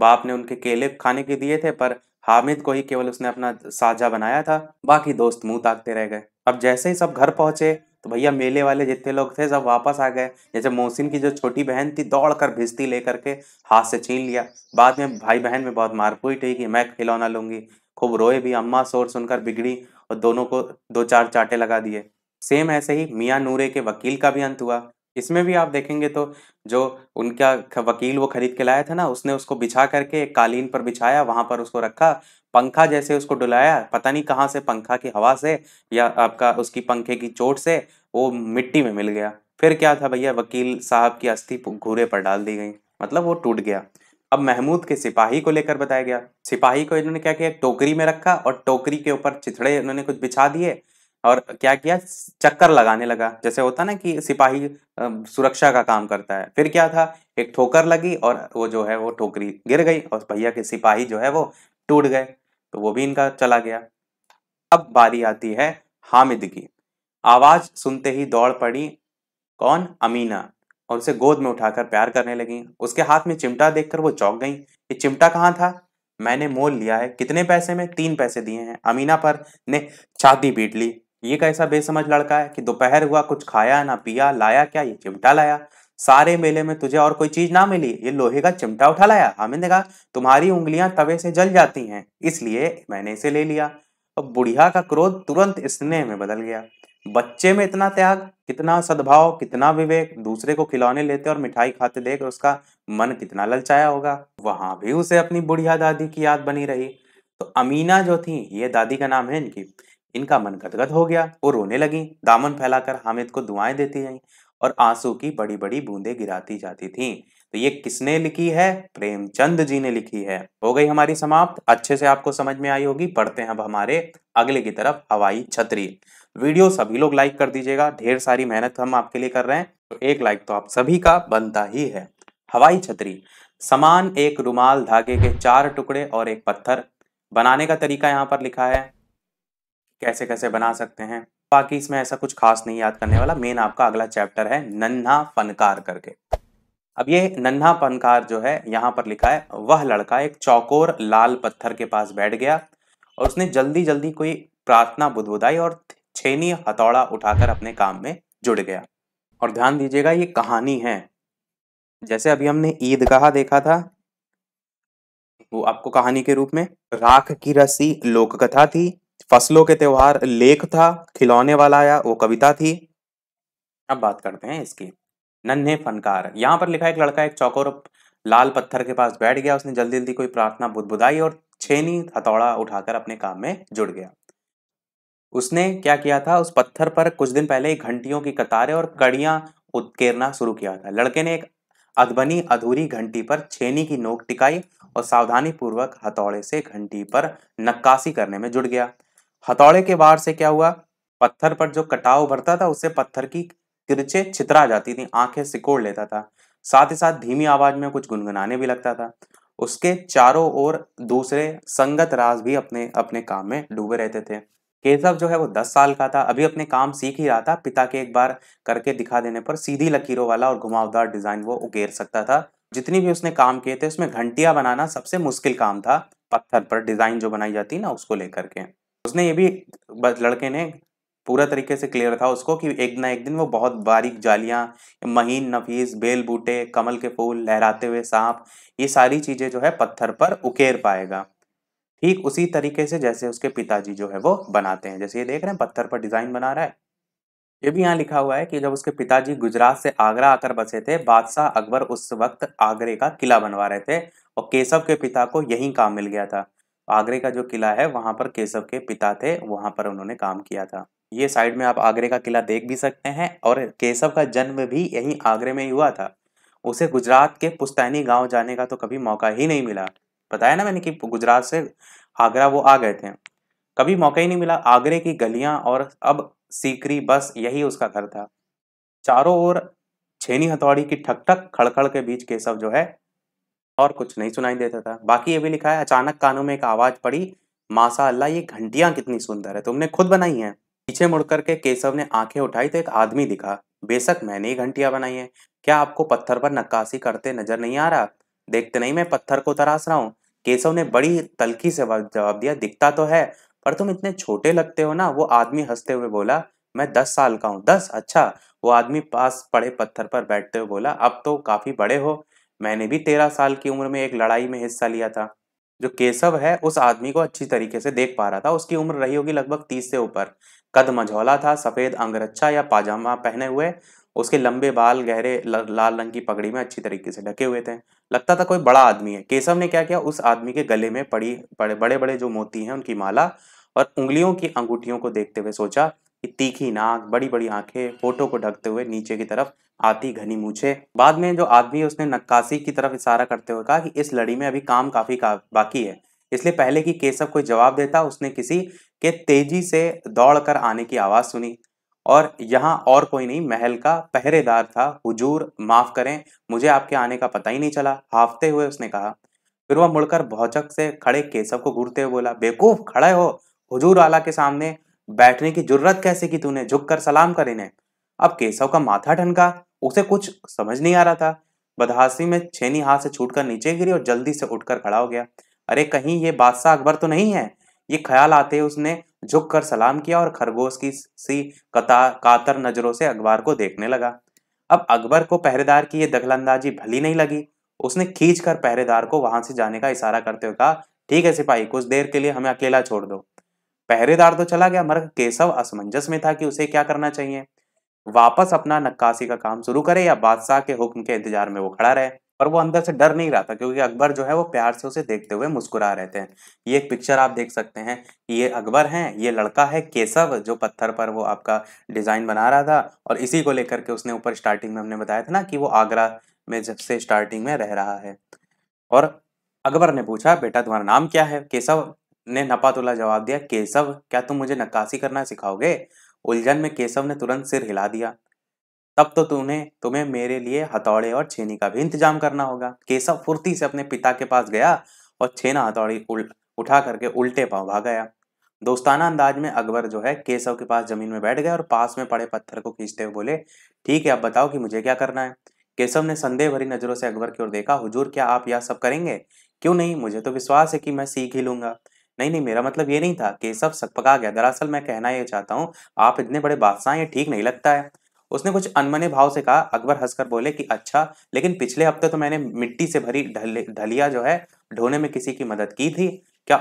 बाप ने उनके केले खाने के दिए थे पर हामिद को ही केवल उसने अपना साझा बनाया था बाकी दोस्त मुंह ताकते रह गए अब जैसे ही सब घर पहुंचे तो भैया मेले वाले जितने लोग थे सब वापस आ गए जैसे मोहसिन की जो छोटी बहन थी दौड़ कर भिस्ती लेकर के हाथ से छीन लिया बाद में भाई बहन में बहुत मारपीट हुई कि मैं खिलौना लूंगी खूब रोए भी अम्मा शोर सुनकर बिगड़ी और दोनों को दो चार चाटे लगा दिए सेम ऐसे ही मियाँ नूरे के वकील का भी अंत हुआ इसमें भी आप देखेंगे तो जो उनका वकील वो खरीद के लाया था ना उसने उसको बिछा करके एक कालीन पर बिछाया वहां पर उसको रखा पंखा जैसे उसको डुलाया पता नहीं कहाँ से पंखा की हवा से या आपका उसकी पंखे की चोट से वो मिट्टी में मिल गया फिर क्या था भैया वकील साहब की अस्थि घूरे पर डाल दी गई मतलब वो टूट गया अब महमूद के सिपाही को लेकर बताया गया सिपाही को इन्होंने क्या किया टोकरी में रखा और टोकरी के ऊपर चिथड़े इन्होंने कुछ बिछा दिए और क्या किया चक्कर लगाने लगा जैसे होता ना कि सिपाही सुरक्षा का काम करता है फिर क्या था एक ठोकर लगी और वो जो है वो ठोकरी गिर गई और भैया के सिपाही जो है वो टूट गए तो वो भी इनका चला गया अब बारी आती है हामिद की आवाज सुनते ही दौड़ पड़ी कौन अमीना और उसे गोद में उठाकर प्यार करने लगी उसके हाथ में चिमटा देखकर वो चौंक गई ये चिमटा कहाँ था मैंने मोल लिया है कितने पैसे में तीन पैसे दिए हैं अमीना पर ने छाती पीट ली ये कैसा बेसमझ लड़का है कि दोपहर हुआ कुछ खाया ना पिया लाया क्या ये चिमटा लाया सारे मेले में तुझे और कोई चीज ना मिली ये लोहे का चिमटा उठा लाया हामिद ने कहा तुम्हारी उंगलियां तवे से जल जाती हैं इसलिए मैंने इसे ले लिया और बुढ़िया का क्रोध तुरंत स्नेह में बदल गया बच्चे में इतना त्याग कितना सद्भाव कितना विवेक दूसरे को खिलौने लेते और मिठाई खाते देख उसका मन कितना ललचाया होगा वहां भी उसे अपनी बुढ़िया दादी की याद बनी रही तो अमीना जो थी ये दादी का नाम है इनकी इनका मन गदगद हो गया वो रोने लगी दामन फैलाकर हामिद को दुआएं देती गई और आंसू की बड़ी बड़ी बूंदे गिराती जाती थी तो ये किसने लिखी है प्रेमचंद जी ने लिखी है हो गई हमारी समाप्त अच्छे से आपको समझ में आई होगी पढ़ते हैं अब हमारे अगले की तरफ हवाई छतरी वीडियो सभी लोग लाइक कर दीजिएगा ढेर सारी मेहनत हम आपके लिए कर रहे हैं तो एक लाइक तो आप सभी का बनता ही है हवाई छतरी समान एक रुमाल धागे के चार टुकड़े और एक पत्थर बनाने का तरीका यहाँ पर लिखा है कैसे कैसे बना सकते हैं बाकी इसमें ऐसा कुछ खास नहीं याद करने वाला मेन आपका अगला चैप्टर है नन्हा फनकार करके अब ये नन्हा फनकार जो है यहाँ पर लिखा है वह लड़का एक चौकोर लाल पत्थर के पास बैठ गया और उसने जल्दी जल्दी कोई प्रार्थना बुदबुदाई और छेनी हथौड़ा उठाकर अपने काम में जुड़ गया और ध्यान दीजिएगा ये कहानी है जैसे अभी हमने ईदगाह देखा था वो आपको कहानी के रूप में राख की रस्सी लोक कथा थी फसलों के त्योहार लेख था खिलौने वाला आया वो कविता थी अब बात करते हैं इसकी नन्हे फनकार यहाँ पर लिखा एक लड़का एक चौकोर लाल पत्थर के पास बैठ गया उसने जल्दी जल्दी कोई प्रार्थना बुदबुदाई और छेनी हथौड़ा उठाकर अपने काम में जुड़ गया उसने क्या किया था उस पत्थर पर कुछ दिन पहले ही घंटियों की कतारें और कड़ियां उत्केरना शुरू किया था लड़के ने एक अधबनी अधूरी घंटी पर छेनी की नोक टिकाई और सावधानी पूर्वक हथौड़े से घंटी पर नक्काशी करने में जुड़ गया हथौड़े के बाहर से क्या हुआ पत्थर पर जो कटाव भरता था उससे पत्थर की किरचे छितरा जाती थी आंखें सिकोड़ लेता था साथ ही साथ धीमी आवाज में कुछ गुनगुनाने भी लगता था उसके चारों ओर दूसरे संगत राज भी अपने अपने काम में डूबे रहते थे केशव जो है वो दस साल का था अभी अपने काम सीख ही रहा था पिता के एक बार करके दिखा देने पर सीधी लकीरों वाला और घुमावदार डिजाइन वो उकेर सकता था जितनी भी उसने काम किए थे उसमें घंटिया बनाना सबसे मुश्किल काम था पत्थर पर डिजाइन जो बनाई जाती है ना उसको लेकर के उसने ये भी लड़के ने पूरा तरीके से क्लियर था उसको कि एक ना एक दिन वो बहुत बारीक जालियाँ महीन नफीस बेल बूटे कमल के फूल लहराते हुए सांप ये सारी चीज़ें जो है पत्थर पर उकेर पाएगा ठीक उसी तरीके से जैसे उसके पिताजी जो है वो बनाते हैं जैसे ये देख रहे हैं पत्थर पर डिज़ाइन बना रहा है ये भी यहाँ लिखा हुआ है कि जब उसके पिताजी गुजरात से आगरा आकर बसे थे बादशाह अकबर उस वक्त आगरे का किला बनवा रहे थे और केशव के पिता को यही काम मिल गया था आगरे का जो किला है वहाँ पर केशव के पिता थे वहाँ पर उन्होंने काम किया था ये साइड में आप आगरे का किला देख भी सकते हैं और केशव का जन्म भी यहीं आगरे में ही हुआ था उसे गुजरात के पुस्तैनी गांव जाने का तो कभी मौका ही नहीं मिला बताया ना मैंने कि गुजरात से आगरा वो आ गए थे कभी मौका ही नहीं मिला आगरे की गलियां और अब सीकरी बस यही उसका घर था चारों ओर छेनी हथौड़ी की ठक ठक खड़खड़ के बीच केशव जो है और कुछ नहीं सुनाई देता था बाकी ये भी लिखा है अचानक कानों में एक आवाज पड़ी माशा अल्लाह ये घंटियां कितनी सुंदर है तुमने खुद बनाई है पीछे मुड़ करके केशव ने आंखें उठाई तो एक आदमी दिखा बेशक मैंने ही घंटियां बनाई है क्या आपको पत्थर पर नक्काशी करते नजर नहीं आ रहा देखते नहीं मैं पत्थर को तराश रहा हूँ केशव ने बड़ी तलखी से जवाब दिया दिखता तो है पर तुम इतने छोटे लगते हो ना वो आदमी हंसते हुए बोला मैं दस साल का हूँ दस अच्छा वो आदमी पास पड़े पत्थर पर बैठते हुए बोला अब तो काफी बड़े हो मैंने भी तेरह साल की उम्र में एक लड़ाई में हिस्सा लिया था जो केशव है उस आदमी को अच्छी तरीके से देख पा रहा था उसकी उम्र रही होगी लगभग तीस से ऊपर कद मझौला था सफ़ेद अंगरच्छा या पाजामा पहने हुए उसके लंबे बाल गहरे लाल रंग की पगड़ी में अच्छी तरीके से ढके हुए थे लगता था कोई बड़ा आदमी है केशव ने क्या किया उस आदमी के गले में पड़ी बड़े बड़े बड़े जो मोती हैं उनकी माला और उंगलियों की अंगूठियों को देखते हुए सोचा कि तीखी नाक बड़ी बड़ी आंखें फोटो को ढकते हुए नीचे की तरफ आती घनी मूछे बाद में जो आदमी उसने नक्काशी की तरफ इशारा करते हुए कहा कि इस लड़ी में अभी काम काफी का, बाकी है इसलिए पहले की केशव कोई जवाब देता उसने किसी के तेजी से दौड़कर आने की आवाज सुनी और यहाँ और कोई नहीं महल का पहरेदार था हुजूर माफ करें मुझे आपके आने का पता ही नहीं चला हाफते हुए उसने कहा फिर वह मुड़कर भौचक से खड़े केशव को घूरते हुए बोला बेकूफ खड़े हो हुजूर आला के सामने बैठने की जरूरत कैसे की तूने झुक कर सलाम कर इन्हें अब केशव का माथा ठनका उसे कुछ समझ नहीं आ रहा था बदहासी में छेनी हाथ से छूट नीचे गिरी और जल्दी से उठकर खड़ा हो गया अरे कहीं ये बादशाह अकबर तो नहीं है ये ख्याल आते उसने झुक कर सलाम किया और खरगोश की सी कता कातर नजरों से अखबार को देखने लगा अब अकबर को पहरेदार की ये दखलंदाजी भली नहीं लगी उसने खींच कर पहरेदार को वहां से जाने का इशारा करते हुए कहा ठीक है सिपाही कुछ देर के लिए हमें अकेला छोड़ दो पहरेदार तो चला गया मगर केशव असमंजस में था कि उसे क्या करना चाहिए वापस अपना नक्काशी का काम शुरू करे या बादशाह के हुक्म के इंतजार में वो खड़ा रहे और वो अंदर से डर नहीं रहा था क्योंकि अकबर जो है वो प्यार से उसे देखते हुए मुस्कुरा रहे थे ये एक पिक्चर आप देख सकते हैं कि ये अकबर हैं ये लड़का है केशव जो पत्थर पर वो आपका डिज़ाइन बना रहा था और इसी को लेकर के उसने ऊपर स्टार्टिंग में हमने बताया था ना कि वो आगरा में जब से स्टार्टिंग में रह रहा है और अकबर ने पूछा बेटा तुम्हारा नाम क्या है केशव ने नपातुल्ला जवाब दिया केशव क्या तुम मुझे नक्काशी करना सिखाओगे उलझन में केशव ने तुरंत सिर हिला दिया तब तो तुम्हें तुम्हें मेरे लिए हथौड़े और छेनी का भी इंतजाम करना होगा केशव फुर्ती से अपने पिता के पास गया और छेना हथौड़ी उठा करके उल्टे पाँव भाग गया दोस्ताना अंदाज में अकबर जो है केशव के पास जमीन में बैठ गए और पास में पड़े पत्थर को खींचते हुए बोले ठीक है अब बताओ कि मुझे क्या करना है केशव ने संदेह भरी नजरों से अकबर की ओर देखा हुजूर क्या आप यह सब करेंगे क्यों नहीं मुझे तो विश्वास है कि मैं सीख ही लूंगा नहीं नहीं मेरा मतलब ये नहीं था केशव सकपका गया दरअसल मैं कहना ये चाहता हूँ आप इतने बड़े बादशाह हैं ठीक नहीं लगता है उसने कुछ अनमने भाव से कहा अकबर हंसकर बोले कि अच्छा लेकिन पिछले हफ्ते तो मैंने मिट्टी से भरी ढलिया जो है ढोने में किसी की मदद की थी क्या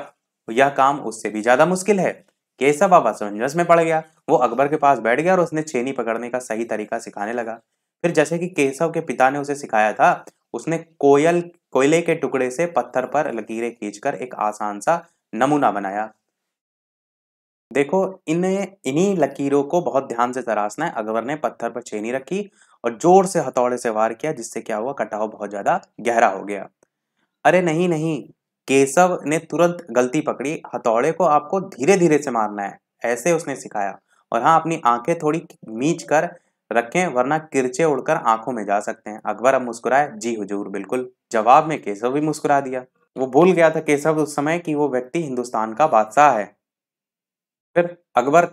यह काम उससे भी ज्यादा मुश्किल है केसव बाबा समंजस में पड़ गया वो अकबर के पास बैठ गया और उसने छेनी पकड़ने का सही तरीका सिखाने लगा फिर जैसे कि केशव के पिता ने उसे सिखाया था उसने कोयल कोयले के टुकड़े से पत्थर पर लकीरें खींचकर एक आसान सा नमूना बनाया देखो इन इन्हीं लकीरों को बहुत ध्यान से तराशना है अकबर ने पत्थर पर छेनी रखी और जोर से हथौड़े से वार किया जिससे क्या हुआ कटाव बहुत ज्यादा गहरा हो गया अरे नहीं नहीं केशव ने तुरंत गलती पकड़ी हथौड़े को आपको धीरे धीरे से मारना है ऐसे उसने सिखाया और हाँ अपनी आंखें थोड़ी मीच कर रखें वरना किरचे उड़कर आंखों में जा सकते हैं अकबर अब मुस्कुराए जी हुजूर बिल्कुल जवाब में केशव भी मुस्कुरा दिया वो भूल गया था केशव उस समय कि वो व्यक्ति हिंदुस्तान का बादशाह है फिर अकबर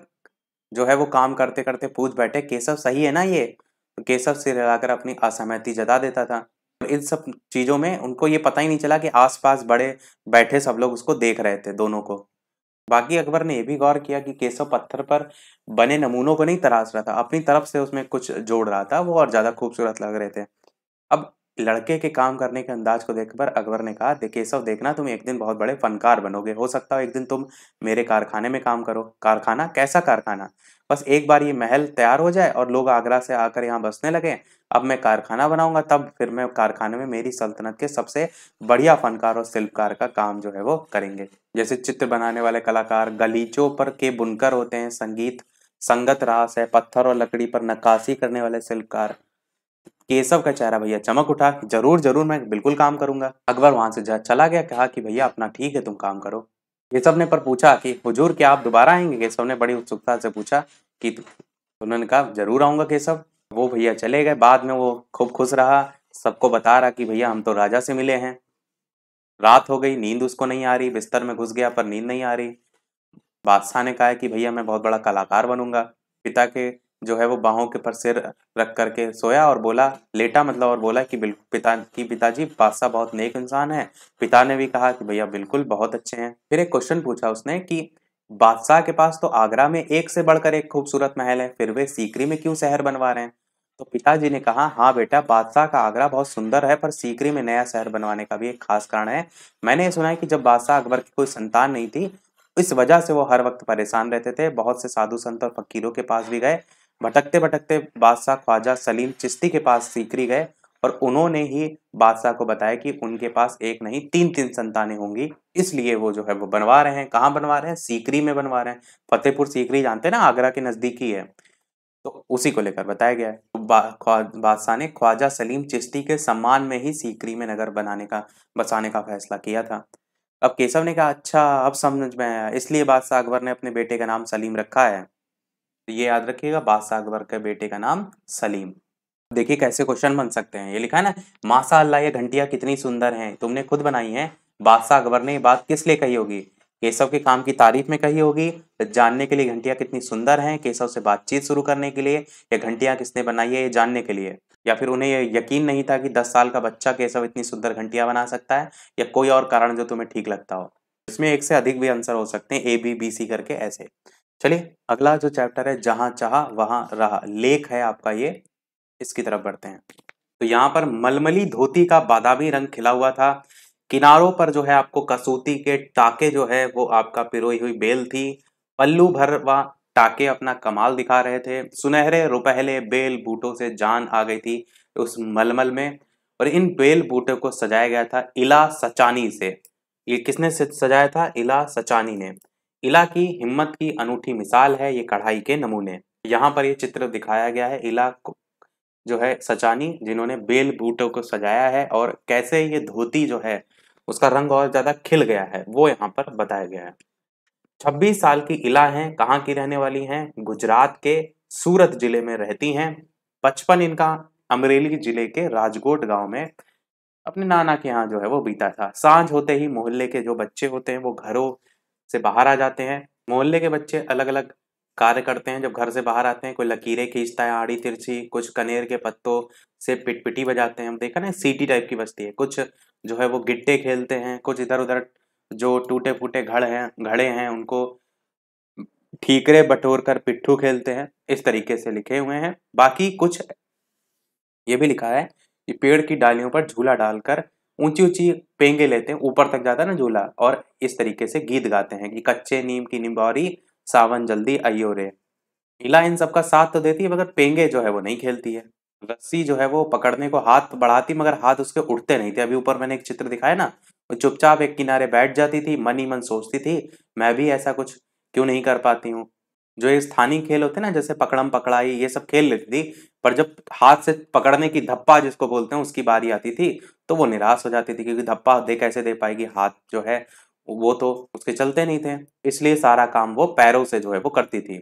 जो है वो काम करते करते पूछ बैठे केशव सही है ना ये तो केशव सिर हिलाकर अपनी असहमति जता देता था इन सब चीज़ों में उनको ये पता ही नहीं चला कि आसपास बड़े बैठे सब लोग उसको देख रहे थे दोनों को बाकी अकबर ने यह भी गौर किया कि केशव पत्थर पर बने नमूनों को नहीं तराश रहा था अपनी तरफ से उसमें कुछ जोड़ रहा था वो और ज़्यादा खूबसूरत लग रहे थे अब लड़के के काम करने के अंदाज को देखकर अकबर ने कहा सब देखना तुम एक दिन बहुत बड़े फनकार बनोगे हो सकता है एक दिन तुम मेरे कारखाने में काम करो कारखाना कैसा कारखाना बस एक बार ये महल तैयार हो जाए और लोग आगरा से आकर यहाँ बसने लगे अब मैं कारखाना बनाऊंगा तब फिर मैं कारखाने में मेरी सल्तनत के सबसे बढ़िया फनकार और शिल्पकार का काम जो है वो करेंगे जैसे चित्र बनाने वाले कलाकार गलीचों पर के बुनकर होते हैं संगीत संगत रास है पत्थर और लकड़ी पर नक्काशी करने वाले शिल्पकार केशव का चेहरा भैया चमक उठा जरूर जरूर मैं बिल्कुल काम करूंगा अकबर वहां से चला गया कहा कि भैया अपना ठीक है तुम काम करो केशव ने पर पूछा कि हुजूर क्या आप दोबारा आएंगे केशव ने बड़ी उत्सुकता से पूछा कि उन्होंने कहा जरूर आऊंगा केशव वो भैया चले गए बाद में वो खूब खुश रहा सबको बता रहा कि भैया हम तो राजा से मिले हैं रात हो गई नींद उसको नहीं आ रही बिस्तर में घुस गया पर नींद नहीं आ रही बादशाह ने कहा कि भैया मैं बहुत बड़ा कलाकार बनूंगा पिता के जो है वो बाहों के पर सिर रख करके सोया और बोला लेटा मतलब और बोला कि बिल्कुल पिता की पिताजी बादशाह बहुत नेक इंसान है पिता ने भी कहा कि भैया बिल्कुल बहुत अच्छे हैं फिर एक क्वेश्चन पूछा उसने कि बादशाह के पास तो आगरा में एक से बढ़कर एक खूबसूरत महल है फिर वे सीकरी में क्यों शहर बनवा रहे हैं तो पिताजी ने कहा हाँ बेटा बादशाह का आगरा बहुत सुंदर है पर सीकरी में नया शहर बनवाने का भी एक खास कारण है मैंने ये सुना है कि जब बादशाह अकबर की कोई संतान नहीं थी इस वजह से वो हर वक्त परेशान रहते थे बहुत से साधु संत और फकीरों के पास भी गए भटकते भटकते बादशाह ख्वाजा सलीम चिश्ती के पास सीकरी गए और उन्होंने ही बादशाह को बताया कि उनके पास एक नहीं तीन तीन संतानें होंगी इसलिए वो जो है वो बनवा रहे हैं कहाँ बनवा रहे हैं सीकरी में बनवा रहे हैं फतेहपुर सीकरी जानते हैं ना आगरा के नजदीक ही है तो उसी को लेकर बताया गया तो बादशाह ने ख्वाजा सलीम चिश्ती के सम्मान में ही सीकरी में नगर बनाने का बसाने का फैसला किया था अब केशव ने कहा अच्छा अब समझ में आया इसलिए बादशाह अकबर ने अपने बेटे का नाम सलीम रखा है तो ये याद रखिएगा बादशाह अकबर के बेटे का नाम सलीम देखिए कैसे क्वेश्चन बन सकते हैं ये लिखा है ना माशा अल्लाह ये घंटियाँ कितनी सुंदर हैं तुमने खुद बनाई हैं बादशाह अकबर ने ये बात किस लिए कही होगी केशव के काम की तारीफ में कही होगी तो जानने के लिए घंटियाँ कितनी सुंदर हैं केशव से बातचीत शुरू करने के लिए या घंटियाँ किसने बनाई है ये जानने के लिए या फिर उन्हें ये यकीन नहीं था कि दस साल का बच्चा केशव इतनी सुंदर घंटियाँ बना सकता है या कोई और कारण जो तुम्हें ठीक लगता हो इसमें एक से अधिक भी आंसर हो सकते हैं ए बी बी सी करके ऐसे चलिए अगला जो चैप्टर है जहां चाह वहां रहा लेख है आपका ये इसकी तरफ बढ़ते हैं तो यहाँ पर मलमली धोती का बादामी रंग खिला हुआ था किनारों पर जो है आपको कसूती के टाके जो है वो आपका पिरोई हुई बेल थी पल्लू भर व टाके अपना कमाल दिखा रहे थे सुनहरे रुपहले बेल बूटों से जान आ गई थी उस मलमल में और इन बेल बूटों को सजाया गया था इला सचानी से ये किसने सजाया था इला सचानी ने इला की हिम्मत की अनूठी मिसाल है ये कढ़ाई के नमूने यहाँ पर ये चित्र दिखाया गया है इला को जो है सचानी जिन्होंने बेल बूटों को सजाया है और कैसे ये धोती जो है उसका रंग और ज़्यादा खिल गया है वो यहाँ पर बताया गया है छब्बीस साल की इला है कहाँ की रहने वाली हैं गुजरात के सूरत जिले में रहती हैं बचपन इनका अमरेली जिले के राजकोट गांव में अपने नाना के यहाँ जो है वो बीता था सांझ होते ही मोहल्ले के जो बच्चे होते हैं वो घरों से बाहर आ जाते हैं मोहल्ले के बच्चे अलग अलग कार्य करते हैं जब घर से बाहर आते हैं कोई लकीरें खींचता है आड़ी तिरछी कुछ कनेर के पत्तों से पिटपिटी बजाते हैं हम देखा ना सीटी टाइप की बस्ती है कुछ जो है वो गिट्टे खेलते हैं कुछ इधर उधर जो टूटे फूटे घड़ हैं घड़े हैं उनको ठीकरे बटोर कर पिट्ठू खेलते हैं इस तरीके से लिखे हुए हैं बाकी कुछ ये भी लिखा है कि पेड़ की डालियों पर झूला डालकर ऊंची ऊंची पेंगे लेते हैं ऊपर तक जाता है ना झूला और इस तरीके से गीत गाते हैं कि कच्चे नीम की निम्बौरी सावन जल्दी अयो रे नीला इन सबका साथ तो देती है मगर पेंगे जो है वो नहीं खेलती है रस्सी जो है वो पकड़ने को हाथ बढ़ाती मगर हाथ उसके उठते नहीं थे अभी ऊपर मैंने एक चित्र दिखाया ना वो चुपचाप एक किनारे बैठ जाती थी मन ही मन सोचती थी मैं भी ऐसा कुछ क्यों नहीं कर पाती हूँ जो ये स्थानीय खेल होते हैं ना जैसे पकड़म पकड़ाई ये सब खेल लेती थी पर जब हाथ से पकड़ने की धप्पा जिसको बोलते हैं उसकी बारी आती थी तो वो निराश हो जाती थी क्योंकि धप्पा दे कैसे दे पाएगी हाथ जो है वो तो उसके चलते नहीं थे इसलिए सारा काम वो पैरों से जो है वो करती थी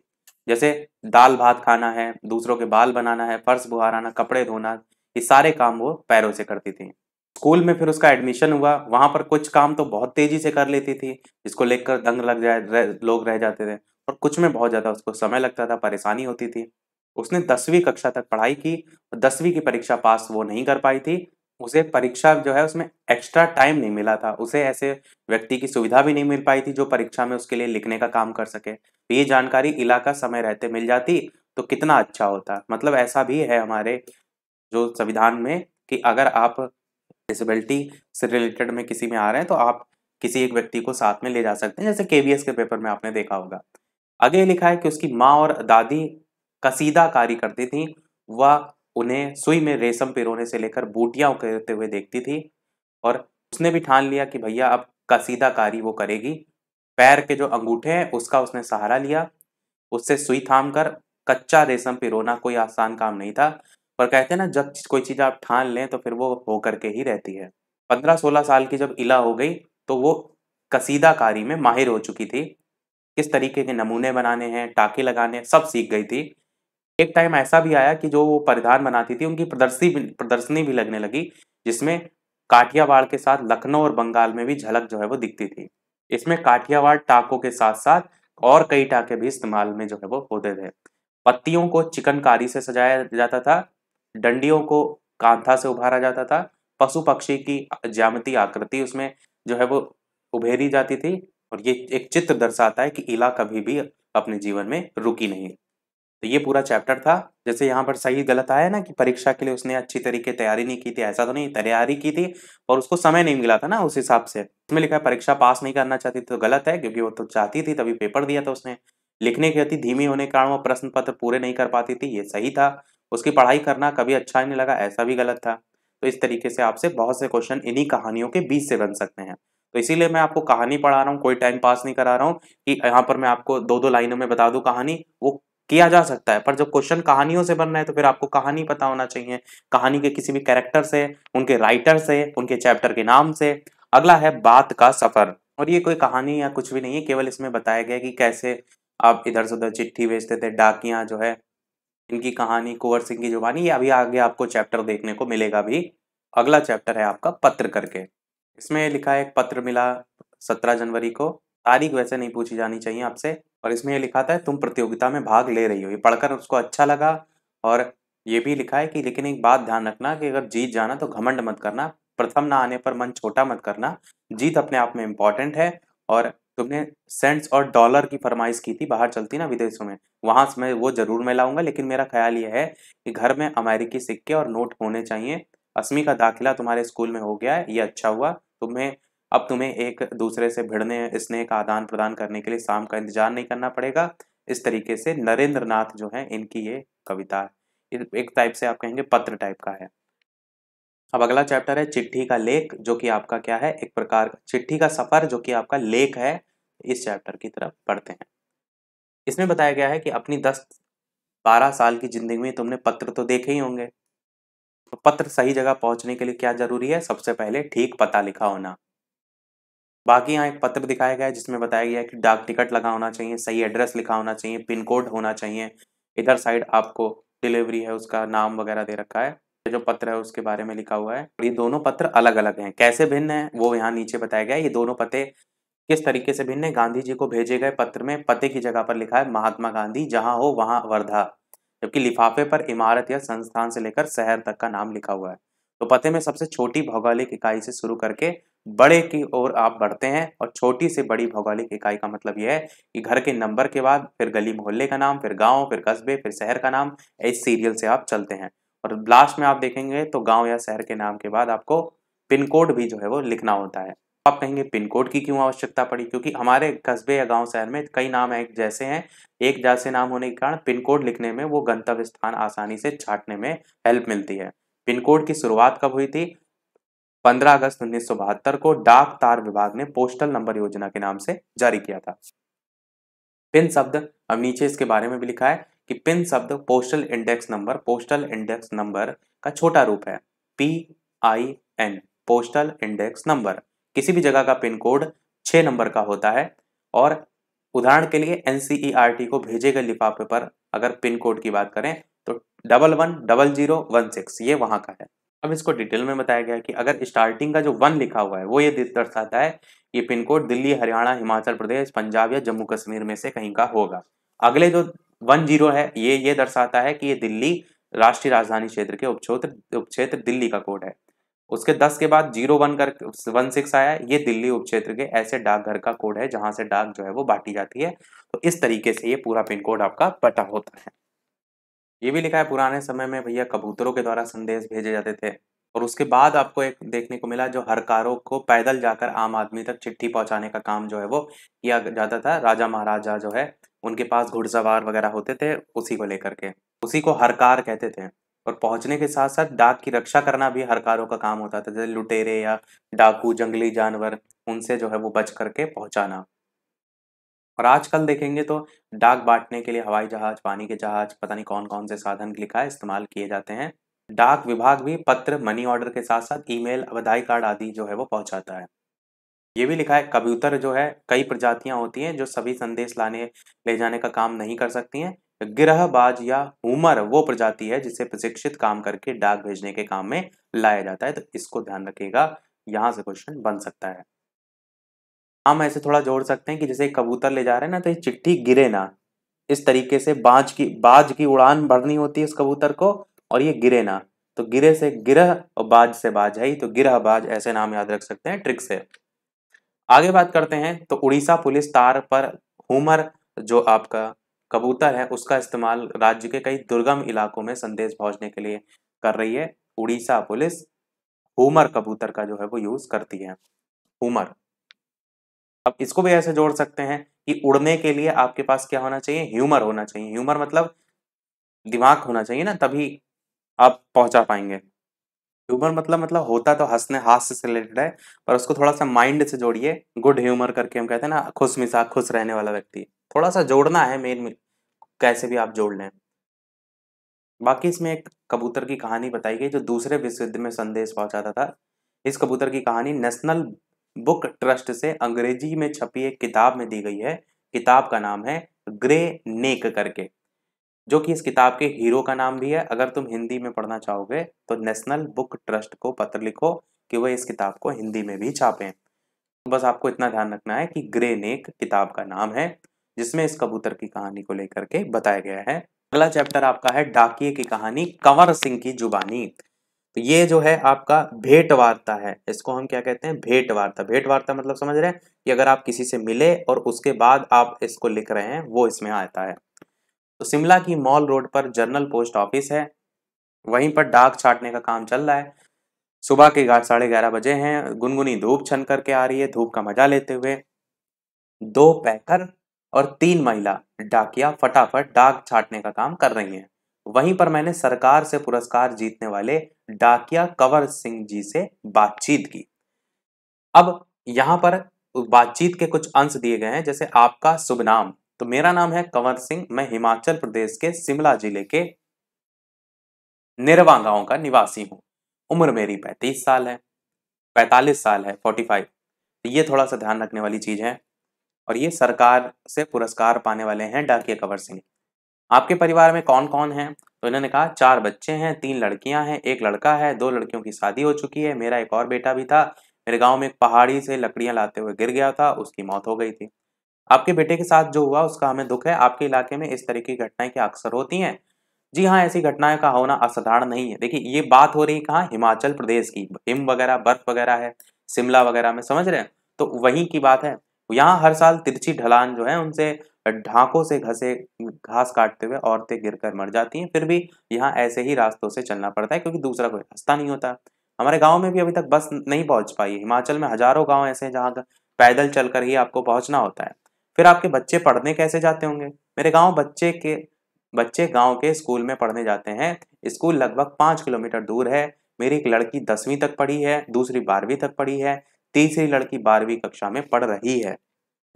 जैसे दाल भात खाना है दूसरों के बाल बनाना है फर्श बुहाराना कपड़े धोना ये सारे काम वो पैरों से करती थी स्कूल में फिर उसका एडमिशन हुआ वहाँ पर कुछ काम तो बहुत तेजी से कर लेती थी जिसको लेकर दंग लग जाए रह, लोग रह जाते थे और कुछ में बहुत ज़्यादा उसको समय लगता था परेशानी होती थी उसने दसवीं कक्षा तक पढ़ाई की और दसवीं की परीक्षा पास वो नहीं कर पाई थी उसे परीक्षा जो है उसमें एक्स्ट्रा टाइम नहीं मिला था उसे ऐसे व्यक्ति की सुविधा भी नहीं मिल पाई थी जो परीक्षा में उसके लिए लिखने का काम कर सके तो ये जानकारी इलाका समय रहते मिल जाती तो कितना अच्छा होता मतलब ऐसा भी है हमारे जो संविधान में कि अगर आप डिसेबिलिटी से रिलेटेड में किसी में आ रहे हैं तो आप किसी एक व्यक्ति को साथ में ले जा सकते हैं जैसे के के पेपर में आपने देखा होगा आगे लिखा है कि उसकी माँ और दादी कसीदा कार्य करती थी वह उन्हें सुई में रेशम पिरोने से लेकर बूटियाँ उकेरते हुए देखती थी और उसने भी ठान लिया कि भैया अब कसीदाकारी वो करेगी पैर के जो अंगूठे हैं उसका उसने सहारा लिया उससे सुई थाम कर कच्चा रेशम पिरोना कोई आसान काम नहीं था पर कहते हैं ना जब कोई चीज़ आप ठान लें तो फिर वो हो करके ही रहती है पंद्रह सोलह साल की जब इला हो गई तो वो कसीदाकारी में माहिर हो चुकी थी किस तरीके के नमूने बनाने हैं टाके लगाने सब सीख गई थी एक टाइम ऐसा भी आया कि जो वो परिधान बनाती थी उनकी प्रदर्शनी प्रदर्शनी भी लगने लगी जिसमें काठियावाड़ के साथ लखनऊ और बंगाल में भी झलक जो है वो दिखती थी इसमें काठियावाड़ टाकों के साथ साथ और कई टाके भी इस्तेमाल में जो है वो होते थे पत्तियों को चिकनकारी से सजाया जाता था डंडियों को कांथा से उभारा जाता था पशु पक्षी की ज्यामती आकृति उसमें जो है वो उभेरी जाती थी और ये एक चित्र दर्शाता है कि इला कभी भी अपने जीवन में रुकी नहीं तो ये पूरा चैप्टर था जैसे यहाँ पर सही गलत आया ना कि परीक्षा के लिए उसने अच्छी तरीके तैयारी नहीं की थी ऐसा तो नहीं तैयारी की थी और उसको समय नहीं मिला था ना उस हिसाब से उसमें लिखा है परीक्षा पास नहीं करना चाहती तो गलत है क्योंकि वो तो चाहती थी तभी पेपर दिया था उसने लिखने की अति धीमी होने के कारण वो प्रश्न पत्र पूरे नहीं कर पाती थी ये सही था उसकी पढ़ाई करना कभी अच्छा नहीं लगा ऐसा भी गलत था तो इस तरीके से आपसे बहुत से क्वेश्चन इन्हीं कहानियों के बीच से बन सकते हैं तो इसीलिए मैं आपको कहानी पढ़ा रहा हूँ कोई टाइम पास नहीं करा रहा हूँ कि यहाँ पर मैं आपको दो दो लाइनों में बता दूँ कहानी वो किया जा सकता है पर जब क्वेश्चन कहानियों से बन रहा है तो फिर आपको कहानी पता होना चाहिए कहानी के किसी भी कैरेक्टर से उनके राइटर से उनके चैप्टर के नाम से अगला है बात का सफर और ये कोई कहानी या कुछ भी नहीं है केवल इसमें बताया गया कि कैसे आप इधर से उधर चिट्ठी भेजते थे डाकियां जो है इनकी कहानी कुंवर सिंह की जुबानी ये अभी आगे आपको चैप्टर देखने को मिलेगा भी अगला चैप्टर है आपका पत्र करके इसमें लिखा है एक पत्र मिला सत्रह जनवरी को तारीख वैसे नहीं पूछी जानी चाहिए आपसे और इसमें ये लिखा था तुम प्रतियोगिता में भाग ले रही हो ये पढ़कर उसको अच्छा लगा और ये भी लिखा है कि लेकिन एक बात ध्यान रखना कि अगर जीत जाना तो घमंड मत करना प्रथम ना आने पर मन छोटा मत करना जीत अपने आप में इम्पॉर्टेंट है और तुमने सेंट्स और डॉलर की फरमाइश की थी बाहर चलती ना विदेशों में वहाँ से मैं वो ज़रूर मैं लाऊंगा लेकिन मेरा ख्याल ये है कि घर में अमेरिकी सिक्के और नोट होने चाहिए अस्मी का दाखिला तुम्हारे स्कूल में हो गया है ये अच्छा हुआ तुम्हें अब तुम्हें एक दूसरे से भिड़ने स्नेह का आदान प्रदान करने के लिए शाम का इंतजार नहीं करना पड़ेगा इस तरीके से नरेंद्र नाथ जो है इनकी ये कविता है एक टाइप से आप कहेंगे पत्र टाइप का है अब अगला चैप्टर है चिट्ठी का लेख जो कि आपका क्या है एक प्रकार का चिट्ठी का सफर जो कि आपका लेख है इस चैप्टर की तरफ पढ़ते हैं इसमें बताया गया है कि अपनी दस बारह साल की जिंदगी में तुमने पत्र तो देखे ही होंगे तो पत्र सही जगह पहुंचने के लिए क्या जरूरी है सबसे पहले ठीक पता लिखा होना बाकी यहाँ एक पत्र दिखाया गया है जिसमें बताया गया है कि डाक टिकट लगा होना चाहिए सही एड्रेस लिखा होना चाहिए पिन कोड होना चाहिए इधर साइड आपको डिलीवरी है उसका नाम वगैरह दे रखा है जो पत्र है उसके बारे में लिखा हुआ है ये दोनों पत्र अलग अलग हैं कैसे भिन्न है वो यहाँ नीचे बताया गया है ये दोनों पते किस तरीके से भिन्न है गांधी जी को भेजे गए पत्र में पते की जगह पर लिखा है महात्मा गांधी जहाँ हो वहाँ वर्धा जबकि लिफाफे पर इमारत या संस्थान से लेकर शहर तक का नाम लिखा हुआ है तो पते में सबसे छोटी भौगोलिक इकाई से शुरू करके बड़े की ओर आप बढ़ते हैं और छोटी से बड़ी भौगोलिक इकाई का मतलब यह है कि घर के नंबर के बाद फिर गली मोहल्ले का नाम फिर गांव फिर कस्बे फिर शहर का नाम इस सीरियल से आप चलते हैं और लास्ट में आप देखेंगे तो गांव या शहर के नाम के बाद आपको पिन कोड भी जो है वो लिखना होता है आप कहेंगे पिन कोड की क्यों आवश्यकता पड़ी क्योंकि हमारे कस्बे या गांव शहर में कई नाम एक जैसे हैं एक जैसे नाम होने के कारण पिन कोड लिखने में वो गंतव्य स्थान आसानी से छाटने में हेल्प मिलती है पिन कोड की शुरुआत कब हुई थी 15 अगस्त उन्नीस को डाक तार विभाग ने पोस्टल नंबर योजना के नाम से जारी किया था पिन शब्द अब नीचे इसके बारे में भी लिखा है कि पिन शब्द postal index number postal index number का छोटा रूप है P I N postal index number किसी भी जगह का पिन कोड छ नंबर का होता है और उदाहरण के लिए एन e को भेजे गए लिफाफे पर अगर पिन कोड की बात करें तो double one double zero one six ये वहां का है अब इसको डिटेल में बताया गया कि अगर स्टार्टिंग का जो वन लिखा हुआ है वो ये दर्शाता है ये पिन कोड दिल्ली हरियाणा हिमाचल प्रदेश पंजाब या जम्मू कश्मीर में से कहीं का होगा अगले जो वन जीरो है ये ये दर्शाता है कि ये दिल्ली राष्ट्रीय राजधानी क्षेत्र के उपक्षेत्र उपक्षेत्र दिल्ली का कोड है उसके दस के बाद जीरो वन कर वन सिक्स आया ये दिल्ली उपक्षेत्र के ऐसे डाकघर का कोड है जहाँ से डाक जो है वो बांटी जाती है तो इस तरीके से ये पूरा पिन कोड आपका पता होता है ये भी लिखा है पुराने समय में भैया कबूतरों के द्वारा संदेश भेजे जाते थे और उसके बाद आपको एक देखने को मिला जो हरकारों को पैदल जाकर आम आदमी तक चिट्ठी पहुंचाने का काम जो है वो किया जाता था राजा महाराजा जो है उनके पास घुड़सवार वगैरह होते थे उसी को लेकर के उसी को हरकार कहते थे और पहुंचने के साथ साथ डाक की रक्षा करना भी हरकारों का काम होता था जैसे लुटेरे या डाकू जंगली जानवर उनसे जो है वो बच करके पहुंचाना और आजकल देखेंगे तो डाक बांटने के लिए हवाई जहाज पानी के जहाज पता नहीं कौन कौन से साधन लिखा है इस्तेमाल किए जाते हैं डाक विभाग भी पत्र मनी ऑर्डर के साथ साथ ईमेल अवधाई कार्ड आदि जो है वो पहुंचाता है ये भी लिखा है कबूतर जो है कई प्रजातियां होती हैं जो सभी संदेश लाने ले जाने का काम नहीं कर सकती हैं बाज या हुमर वो प्रजाति है जिसे प्रशिक्षित काम करके डाक भेजने के काम में लाया जाता है तो इसको ध्यान रखिएगा यहाँ से क्वेश्चन बन सकता है हम ऐसे थोड़ा जोड़ सकते हैं कि जैसे कबूतर ले जा रहे हैं ना तो ये चिट्ठी गिरे ना इस तरीके से बाज की बाज की उड़ान भरनी होती है उस कबूतर को और ये गिरे ना तो गिरे से गिरह और बाज से बाज है ही तो गिरह बाज ऐसे नाम याद रख सकते हैं ट्रिक से आगे बात करते हैं तो उड़ीसा पुलिस तार पर हुमर जो आपका कबूतर है उसका इस्तेमाल राज्य के कई दुर्गम इलाकों में संदेश पहुंचने के लिए कर रही है उड़ीसा पुलिस हुमर कबूतर का जो है वो यूज करती है हुमर अब इसको भी ऐसे जोड़ सकते हैं कि उड़ने के लिए आपके पास क्या होना चाहिए ह्यूमर होना चाहिए ह्यूमर मतलब दिमाग होना चाहिए ना तभी आप पहुंचा पाएंगे ह्यूमर मतलब मतलब होता तो हंसने हाथ से रिलेटेड है पर उसको थोड़ा सा माइंड से जोड़िए गुड ह्यूमर करके हम कहते हैं ना खुश मिसाक खुश रहने वाला व्यक्ति थोड़ा सा जोड़ना है मेन कैसे भी आप जोड़ लें बाकी इसमें एक कबूतर की कहानी बताई गई जो दूसरे विश्व युद्ध में संदेश पहुंचाता था इस कबूतर की कहानी नेशनल बुक ट्रस्ट से अंग्रेजी में छपी एक किताब में दी गई है किताब का नाम है ग्रे नेक करके जो कि इस किताब के हीरो का नाम भी है अगर तुम हिंदी में पढ़ना चाहोगे तो नेशनल बुक ट्रस्ट को पत्र लिखो कि वह इस किताब को हिंदी में भी छापें बस आपको इतना ध्यान रखना है कि ग्रे नेक किताब का नाम है जिसमें इस कबूतर की कहानी को लेकर के बताया गया है अगला चैप्टर आपका है डाकिए की कहानी कंवर सिंह की जुबानी तो ये जो है आपका भेंट वार्ता है इसको हम क्या कहते हैं भेंट वार्ता भेंट वार्ता मतलब समझ रहे हैं कि अगर आप किसी से मिले और उसके बाद आप इसको लिख रहे हैं वो इसमें आता है तो शिमला की मॉल रोड पर जर्नल पोस्ट ऑफिस है वहीं पर डाक छाटने का काम चल रहा है सुबह के साढ़े ग्यारह बजे हैं गुनगुनी धूप छन करके आ रही है धूप का मजा लेते हुए दो पैकर और तीन महिला डाकिया फटाफट डाक छाटने का काम कर रही हैं वहीं पर मैंने सरकार से पुरस्कार जीतने वाले डाकिया कंवर सिंह जी से बातचीत की अब यहाँ पर बातचीत के कुछ अंश दिए गए हैं जैसे आपका शुभ नाम तो मेरा नाम है कंवर सिंह मैं हिमाचल प्रदेश के शिमला जिले के निरवा गांव का निवासी हूं उम्र मेरी पैंतीस साल है पैंतालीस साल है फोर्टी फाइव तो ये थोड़ा सा ध्यान रखने वाली चीज़ है और ये सरकार से पुरस्कार पाने वाले हैं डाकिया कंवर सिंह आपके परिवार में कौन कौन है तो इन्होंने कहा चार बच्चे हैं तीन लड़कियां हैं एक लड़का है दो लड़कियों की शादी हो चुकी है मेरा एक और बेटा भी था मेरे गांव में एक पहाड़ी से लकड़ियां लाते हुए गिर गया था उसकी मौत हो गई थी आपके बेटे के साथ जो हुआ उसका हमें दुख है आपके इलाके में इस तरह की घटनाएं क्या अक्सर होती हैं जी हाँ ऐसी घटनाएं का होना असाधारण नहीं है देखिए ये बात हो रही कहाँ हिमाचल प्रदेश की हिम वगैरह बर्फ वगैरह है शिमला वगैरह में समझ रहे हैं तो वहीं की बात है तो यहाँ हर साल तिरछी ढलान जो है उनसे ढाकों से घसे घास काटते हुए औरतें गिरकर मर जाती हैं फिर भी यहाँ ऐसे ही रास्तों से चलना पड़ता है क्योंकि दूसरा कोई रास्ता नहीं होता हमारे गांव में भी अभी तक बस नहीं पहुंच पाई हिमाचल में हजारों गांव ऐसे हैं जहाँ पैदल चलकर ही आपको पहुंचना होता है फिर आपके बच्चे पढ़ने कैसे जाते होंगे मेरे गाँव बच्चे के बच्चे गाँव के स्कूल में पढ़ने जाते हैं स्कूल लगभग पाँच किलोमीटर दूर है मेरी एक लड़की दसवीं तक पढ़ी है दूसरी बारहवीं तक पढ़ी है तीसरी लड़की बारहवीं कक्षा में पढ़ रही है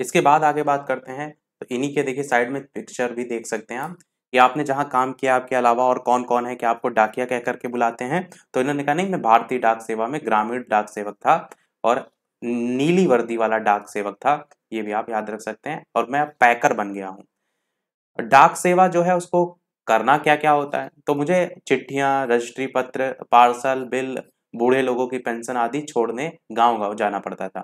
इसके बाद आगे बात करते हैं तो इन्हीं के देखिए साइड में पिक्चर भी देख सकते हैं आप कि आपने जहाँ काम किया आपके अलावा और कौन कौन है कि आपको डाकिया कह करके बुलाते हैं तो इन्होंने कहा नहीं मैं भारतीय डाक सेवा में ग्रामीण डाक सेवक था और नीली वर्दी वाला डाक सेवक था ये भी आप याद रख सकते हैं और मैं पैकर बन गया हूँ डाक सेवा जो है उसको करना क्या क्या होता है तो मुझे चिट्ठियाँ रजिस्ट्री पत्र पार्सल बिल बूढ़े लोगों की पेंशन आदि छोड़ने गांव गांव जाना पड़ता था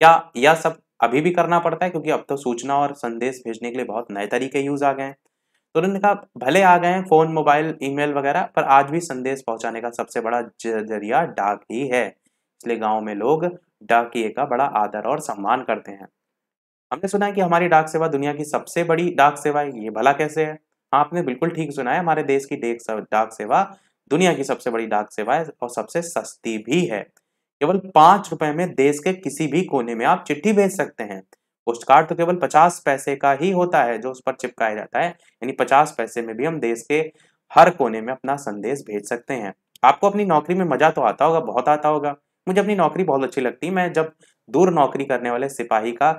क्या यह सब अभी भी करना पड़ता है क्योंकि अब तो सूचना और संदेश भेजने के लिए बहुत नए तरीके यूज आ गए हैं तो उन्होंने कहा भले आ गए हैं फोन मोबाइल ईमेल वगैरह पर आज भी संदेश पहुंचाने का सबसे बड़ा जरिया डाक ही है इसलिए गाँव में लोग डाकिए का बड़ा आदर और सम्मान करते हैं हमने सुना है कि हमारी डाक सेवा दुनिया की सबसे बड़ी डाक सेवा है ये भला कैसे है हाँ आपने बिल्कुल ठीक सुना है हमारे देश की डाक सेवा दुनिया की सबसे बड़ी डाक सेवा है और सबसे सस्ती भी है केवल पांच रुपए में देश के किसी भी कोने में आप चिट्ठी भेज सकते हैं पोस्ट कार्ड तो केवल पचास पैसे का ही होता है जो उस पर चिपकाया जाता है यानी पचास पैसे में भी हम देश के हर कोने में अपना संदेश भेज सकते हैं आपको अपनी नौकरी में मजा तो आता होगा बहुत आता होगा मुझे अपनी नौकरी बहुत अच्छी लगती है मैं जब दूर नौकरी करने वाले सिपाही का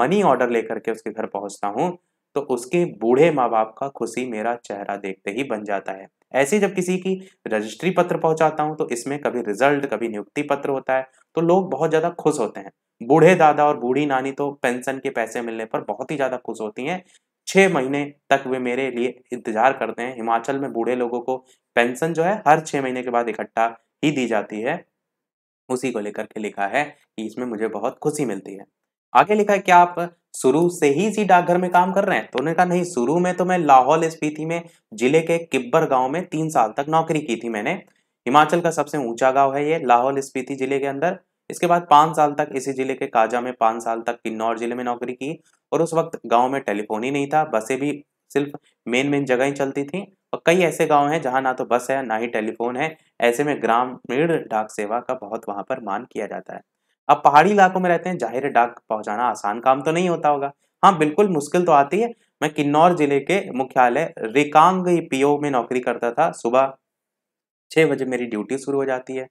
मनी ऑर्डर लेकर के उसके घर पहुंचता हूँ तो उसके बूढ़े माँ बाप का खुशी मेरा चेहरा देखते ही बन जाता है ऐसे जब किसी की रजिस्ट्री पत्र पहुंचाता हूं तो इसमें कभी रिजल्ट कभी नियुक्ति पत्र होता है तो लोग बहुत ज़्यादा खुश होते हैं बूढ़े दादा और बूढ़ी नानी तो पेंशन के पैसे मिलने पर बहुत ही ज़्यादा खुश होती हैं छह महीने तक वे मेरे लिए इंतजार करते हैं हिमाचल में बूढ़े लोगों को पेंशन जो है हर छह महीने के बाद इकट्ठा ही दी जाती है उसी को लेकर के लिखा है कि इसमें मुझे बहुत खुशी मिलती है आगे लिखा है क्या आप शुरू से ही इसी डाकघर में काम कर रहे हैं तो उन्होंने कहा नहीं शुरू में तो मैं लाहौल स्पीति में जिले के किब्बर गांव में तीन साल तक नौकरी की थी मैंने हिमाचल का सबसे ऊंचा गांव है ये लाहौल स्पीति जिले के अंदर इसके बाद पाँच साल तक इसी जिले के काजा में पांच साल तक किन्नौर जिले में नौकरी की और उस वक्त गाँव में टेलीफोन ही नहीं था बसें भी सिर्फ मेन मेन जगह ही चलती थी और कई ऐसे गाँव हैं जहाँ ना तो बस है ना ही टेलीफोन है ऐसे में ग्रामीण डाक सेवा का बहुत वहां पर मान किया जाता है अब पहाड़ी इलाकों में रहते हैं जाहिर डाक पहुंचाना आसान काम तो नहीं होता होगा हाँ बिल्कुल मुश्किल तो आती है मैं किन्नौर जिले के मुख्यालय रेकांग पीओ में नौकरी करता था सुबह छह बजे मेरी ड्यूटी शुरू हो जाती है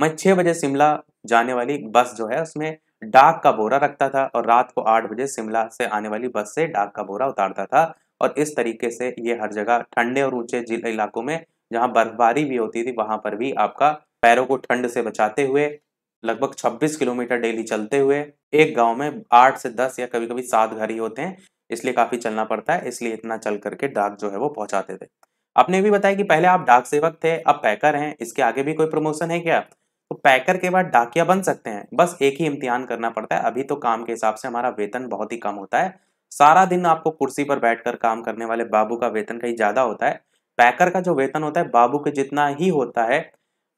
मैं छह बजे शिमला जाने वाली बस जो है उसमें डाक का बोरा रखता था और रात को आठ बजे शिमला से आने वाली बस से डाक का बोरा उतारता था और इस तरीके से ये हर जगह ठंडे और ऊंचे इलाकों में जहां बर्फबारी भी होती थी वहां पर भी आपका पैरों को ठंड से बचाते हुए लगभग 26 किलोमीटर डेली चलते हुए एक गांव में आठ से दस या कभी कभी सात घर ही होते हैं इसलिए काफी चलना पड़ता है इसलिए इतना चल करके डाक जो है वो पहुंचाते थे आपने भी बताया कि पहले आप डाक सेवक थे अब पैकर हैं इसके आगे भी कोई प्रमोशन है क्या तो पैकर के बाद डाकिया बन सकते हैं बस एक ही इम्तिहान करना पड़ता है अभी तो काम के हिसाब से हमारा वेतन बहुत ही कम होता है सारा दिन आपको कुर्सी पर बैठकर काम करने वाले बाबू का वेतन कहीं ज्यादा होता है पैकर का जो वेतन होता है बाबू के जितना ही होता है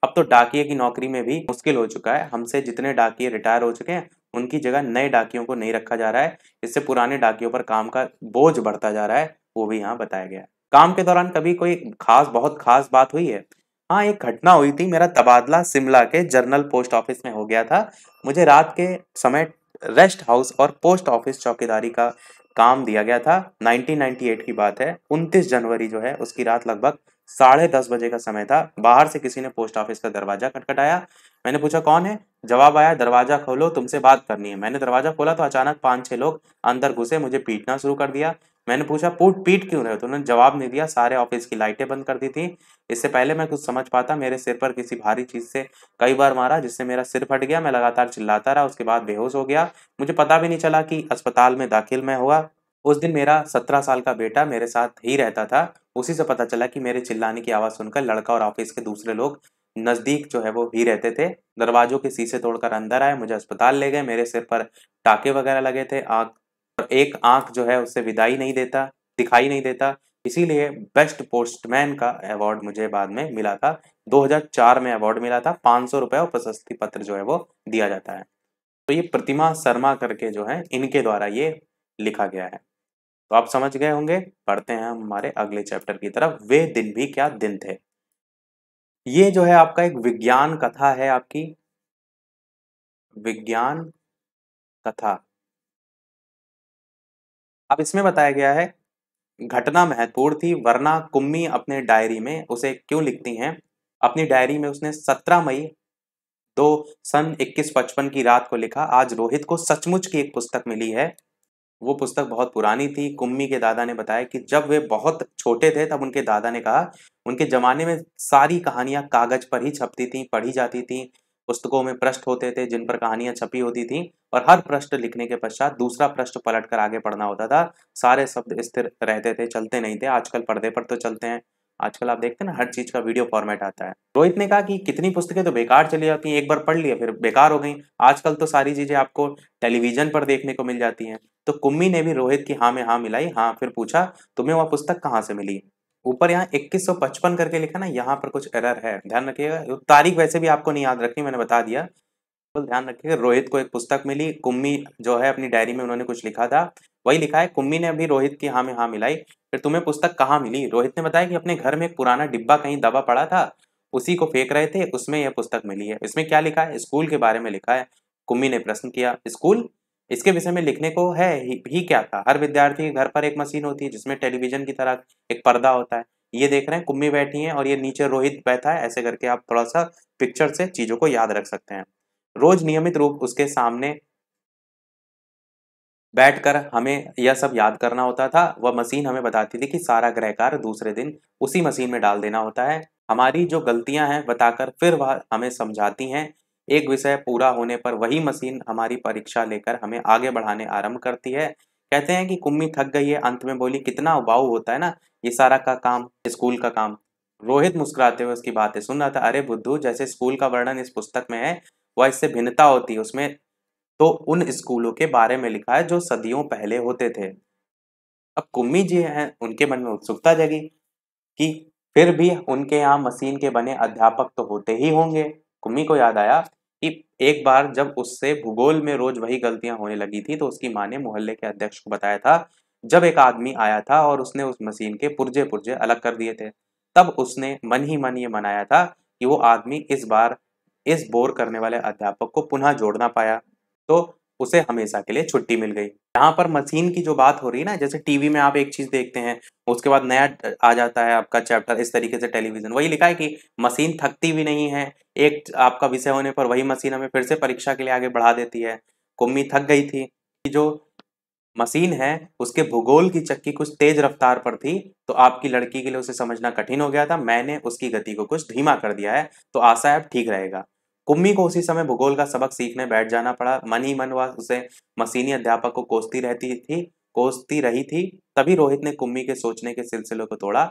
अब तो डाकिए की नौकरी में भी मुश्किल हो चुका है हमसे जितने डाकिए रिटायर हो चुके हैं उनकी जगह नए डाकियों को नहीं रखा जा रहा है इससे पुराने डाकियों पर काम का बोझ बढ़ता जा रहा है वो भी यहाँ बताया गया काम के दौरान कभी कोई खास बहुत खास बात हुई है हाँ एक घटना हुई थी मेरा तबादला शिमला के जर्नल पोस्ट ऑफिस में हो गया था मुझे रात के समय रेस्ट हाउस और पोस्ट ऑफिस चौकीदारी का काम दिया गया था 1998 की बात है 29 जनवरी जो है उसकी रात लगभग साढ़े दस बजे का समय था बाहर से किसी ने पोस्ट ऑफिस का दरवाजा खटखटाया मैंने पूछा कौन है जवाब आया दरवाजा खोलो तुमसे बात करनी है मैंने दरवाजा खोला तो अचानक पांच छह लोग अंदर घुसे मुझे पीटना शुरू कर दिया मैंने पूछा पूट पीट क्यों रहे हो तो उन्होंने जवाब नहीं दिया सारे ऑफिस की लाइटें बंद कर दी थी इससे पहले मैं कुछ समझ पाता मेरे सिर पर किसी भारी चीज़ से कई बार मारा जिससे मेरा सिर फट गया मैं लगातार चिल्लाता रहा उसके बाद बेहोश हो गया मुझे पता भी नहीं चला कि अस्पताल में दाखिल मैं हुआ उस दिन मेरा सत्रह साल का बेटा मेरे साथ ही रहता था उसी से पता चला कि मेरे चिल्लाने की आवाज़ सुनकर लड़का और ऑफिस के दूसरे लोग नज़दीक जो है वो ही रहते थे दरवाजों के शीशे तोड़कर अंदर आए मुझे अस्पताल ले गए मेरे सिर पर टाके वगैरह लगे थे आँख और एक आँख जो है उससे विदाई नहीं देता दिखाई नहीं देता इसीलिए बेस्ट पोस्टमैन का अवार्ड मुझे बाद में मिला था 2004 में अवार्ड मिला था पाँच सौ रुपये और प्रशस्ति पत्र जो है वो दिया जाता है तो ये प्रतिमा शर्मा करके जो है इनके द्वारा ये लिखा गया है तो आप समझ गए होंगे पढ़ते हैं हम हमारे अगले चैप्टर की तरफ वे दिन भी क्या दिन थे ये जो है आपका एक विज्ञान कथा है आपकी विज्ञान कथा अब इसमें बताया गया है घटना महत्वपूर्ण थी वरना कुम्मी अपने डायरी में उसे क्यों लिखती हैं अपनी डायरी में उसने 17 मई दो सन पचपन की रात को लिखा आज रोहित को सचमुच की एक पुस्तक मिली है वो पुस्तक बहुत पुरानी थी कुम्मी के दादा ने बताया कि जब वे बहुत छोटे थे तब उनके दादा ने कहा उनके ज़माने में सारी कहानियां कागज पर ही छपती थी पढ़ी जाती थी पुस्तकों में पृष्ठ होते थे जिन पर कहानियां छपी होती थी और हर पृष्ठ लिखने के पश्चात दूसरा पृष्ठ पलट कर आगे पढ़ना होता था सारे शब्द स्थिर रहते थे चलते नहीं थे आजकल पर्दे पर तो चलते हैं आजकल आप देखते हैं ना हर चीज का वीडियो फॉर्मेट आता है रोहित ने कहा कि कितनी पुस्तकें तो बेकार चली जाती हैं एक बार पढ़ लिया फिर बेकार हो गई आजकल तो सारी चीजें आपको टेलीविजन पर देखने को मिल जाती हैं तो कुम्मी ने भी रोहित की हाँ में हाँ मिलाई हाँ फिर पूछा तुम्हें वह पुस्तक कहाँ से मिली ऊपर यहाँ इक्कीस करके लिखा ना यहाँ पर कुछ एरर है ध्यान रखिएगा तारीख वैसे भी आपको नहीं याद रखनी मैंने बता दिया ध्यान रखिएगा रोहित को एक पुस्तक मिली कुम्मी जो है अपनी डायरी में उन्होंने कुछ लिखा था वही लिखा है कुम्मी ने भी रोहित की हाँ में हाँ मिलाई फिर तुम्हें पुस्तक कहाँ मिली रोहित ने बताया कि अपने घर में एक पुराना डिब्बा कहीं दबा पड़ा था उसी को फेंक रहे थे उसमें यह पुस्तक मिली है इसमें क्या लिखा है स्कूल के बारे में लिखा है कुम्मी ने प्रश्न किया स्कूल इसके विषय में लिखने को है ही क्या था हर विद्यार्थी के घर पर एक मशीन होती है जिसमें टेलीविजन की तरह एक पर्दा होता है ये देख रहे हैं कुम्मी बैठी है और ये नीचे रोहित बैठा है ऐसे करके आप थोड़ा सा पिक्चर से चीज़ों को याद रख सकते हैं रोज नियमित रूप उसके सामने बैठकर हमें यह सब याद करना होता था वह मशीन हमें बताती थी कि सारा ग्रह कार्य दूसरे दिन उसी मशीन में डाल देना होता है हमारी जो गलतियां हैं बताकर फिर वह हमें समझाती हैं एक विषय पूरा होने पर वही मशीन हमारी परीक्षा लेकर हमें आगे बढ़ाने आरंभ करती है कहते हैं कि कुम्मी थक गई है अंत में बोली कितना वाव होता है ना ये सारा का काम स्कूल का काम रोहित मुस्कुराते हुए उसकी बातें सुन रहा था अरे बुद्धू जैसे स्कूल का वर्णन इस पुस्तक में है वह इससे भिन्नता होती है उसमें तो उन स्कूलों के बारे में लिखा है जो सदियों पहले होते थे अब कुम्मी जी हैं उनके मन में उत्सुकता जगी कि फिर भी उनके यहाँ मशीन के बने अध्यापक तो होते ही होंगे कुम्मी को याद आया कि एक बार जब उससे भूगोल में रोज वही गलतियां होने लगी थी तो उसकी माँ ने मोहल्ले के अध्यक्ष को बताया था जब एक आदमी आया था और उसने उस मशीन के पुर्जे पुर्जे अलग कर दिए थे तब उसने मन ही मन ये मनाया था कि वो आदमी इस बार इस बोर करने वाले अध्यापक को पुनः जोड़ना पाया तो उसे हमेशा के लिए छुट्टी मिल गई यहाँ पर मशीन की जो बात हो रही है ना जैसे टीवी में आप एक चीज देखते हैं उसके बाद नया आ जाता है आपका चैप्टर इस तरीके से टेलीविजन वही लिखा है कि मशीन थकती भी नहीं है एक आपका विषय होने पर वही मशीन हमें फिर से परीक्षा के लिए आगे बढ़ा देती है कुम्मी थक गई थी जो मशीन है उसके भूगोल की चक्की कुछ तेज रफ्तार पर थी तो आपकी लड़की के लिए उसे समझना कठिन हो गया था मैंने उसकी गति को कुछ धीमा कर दिया है तो आशा अब ठीक रहेगा कुम्मी को उसी समय भूगोल का सबक सीखने बैठ जाना पड़ा मन ही मन वह उसे मशीनी अध्यापक को कोसती रहती थी कोसती रही थी तभी रोहित ने कुम्मी के सोचने के सिलसिले को तोड़ा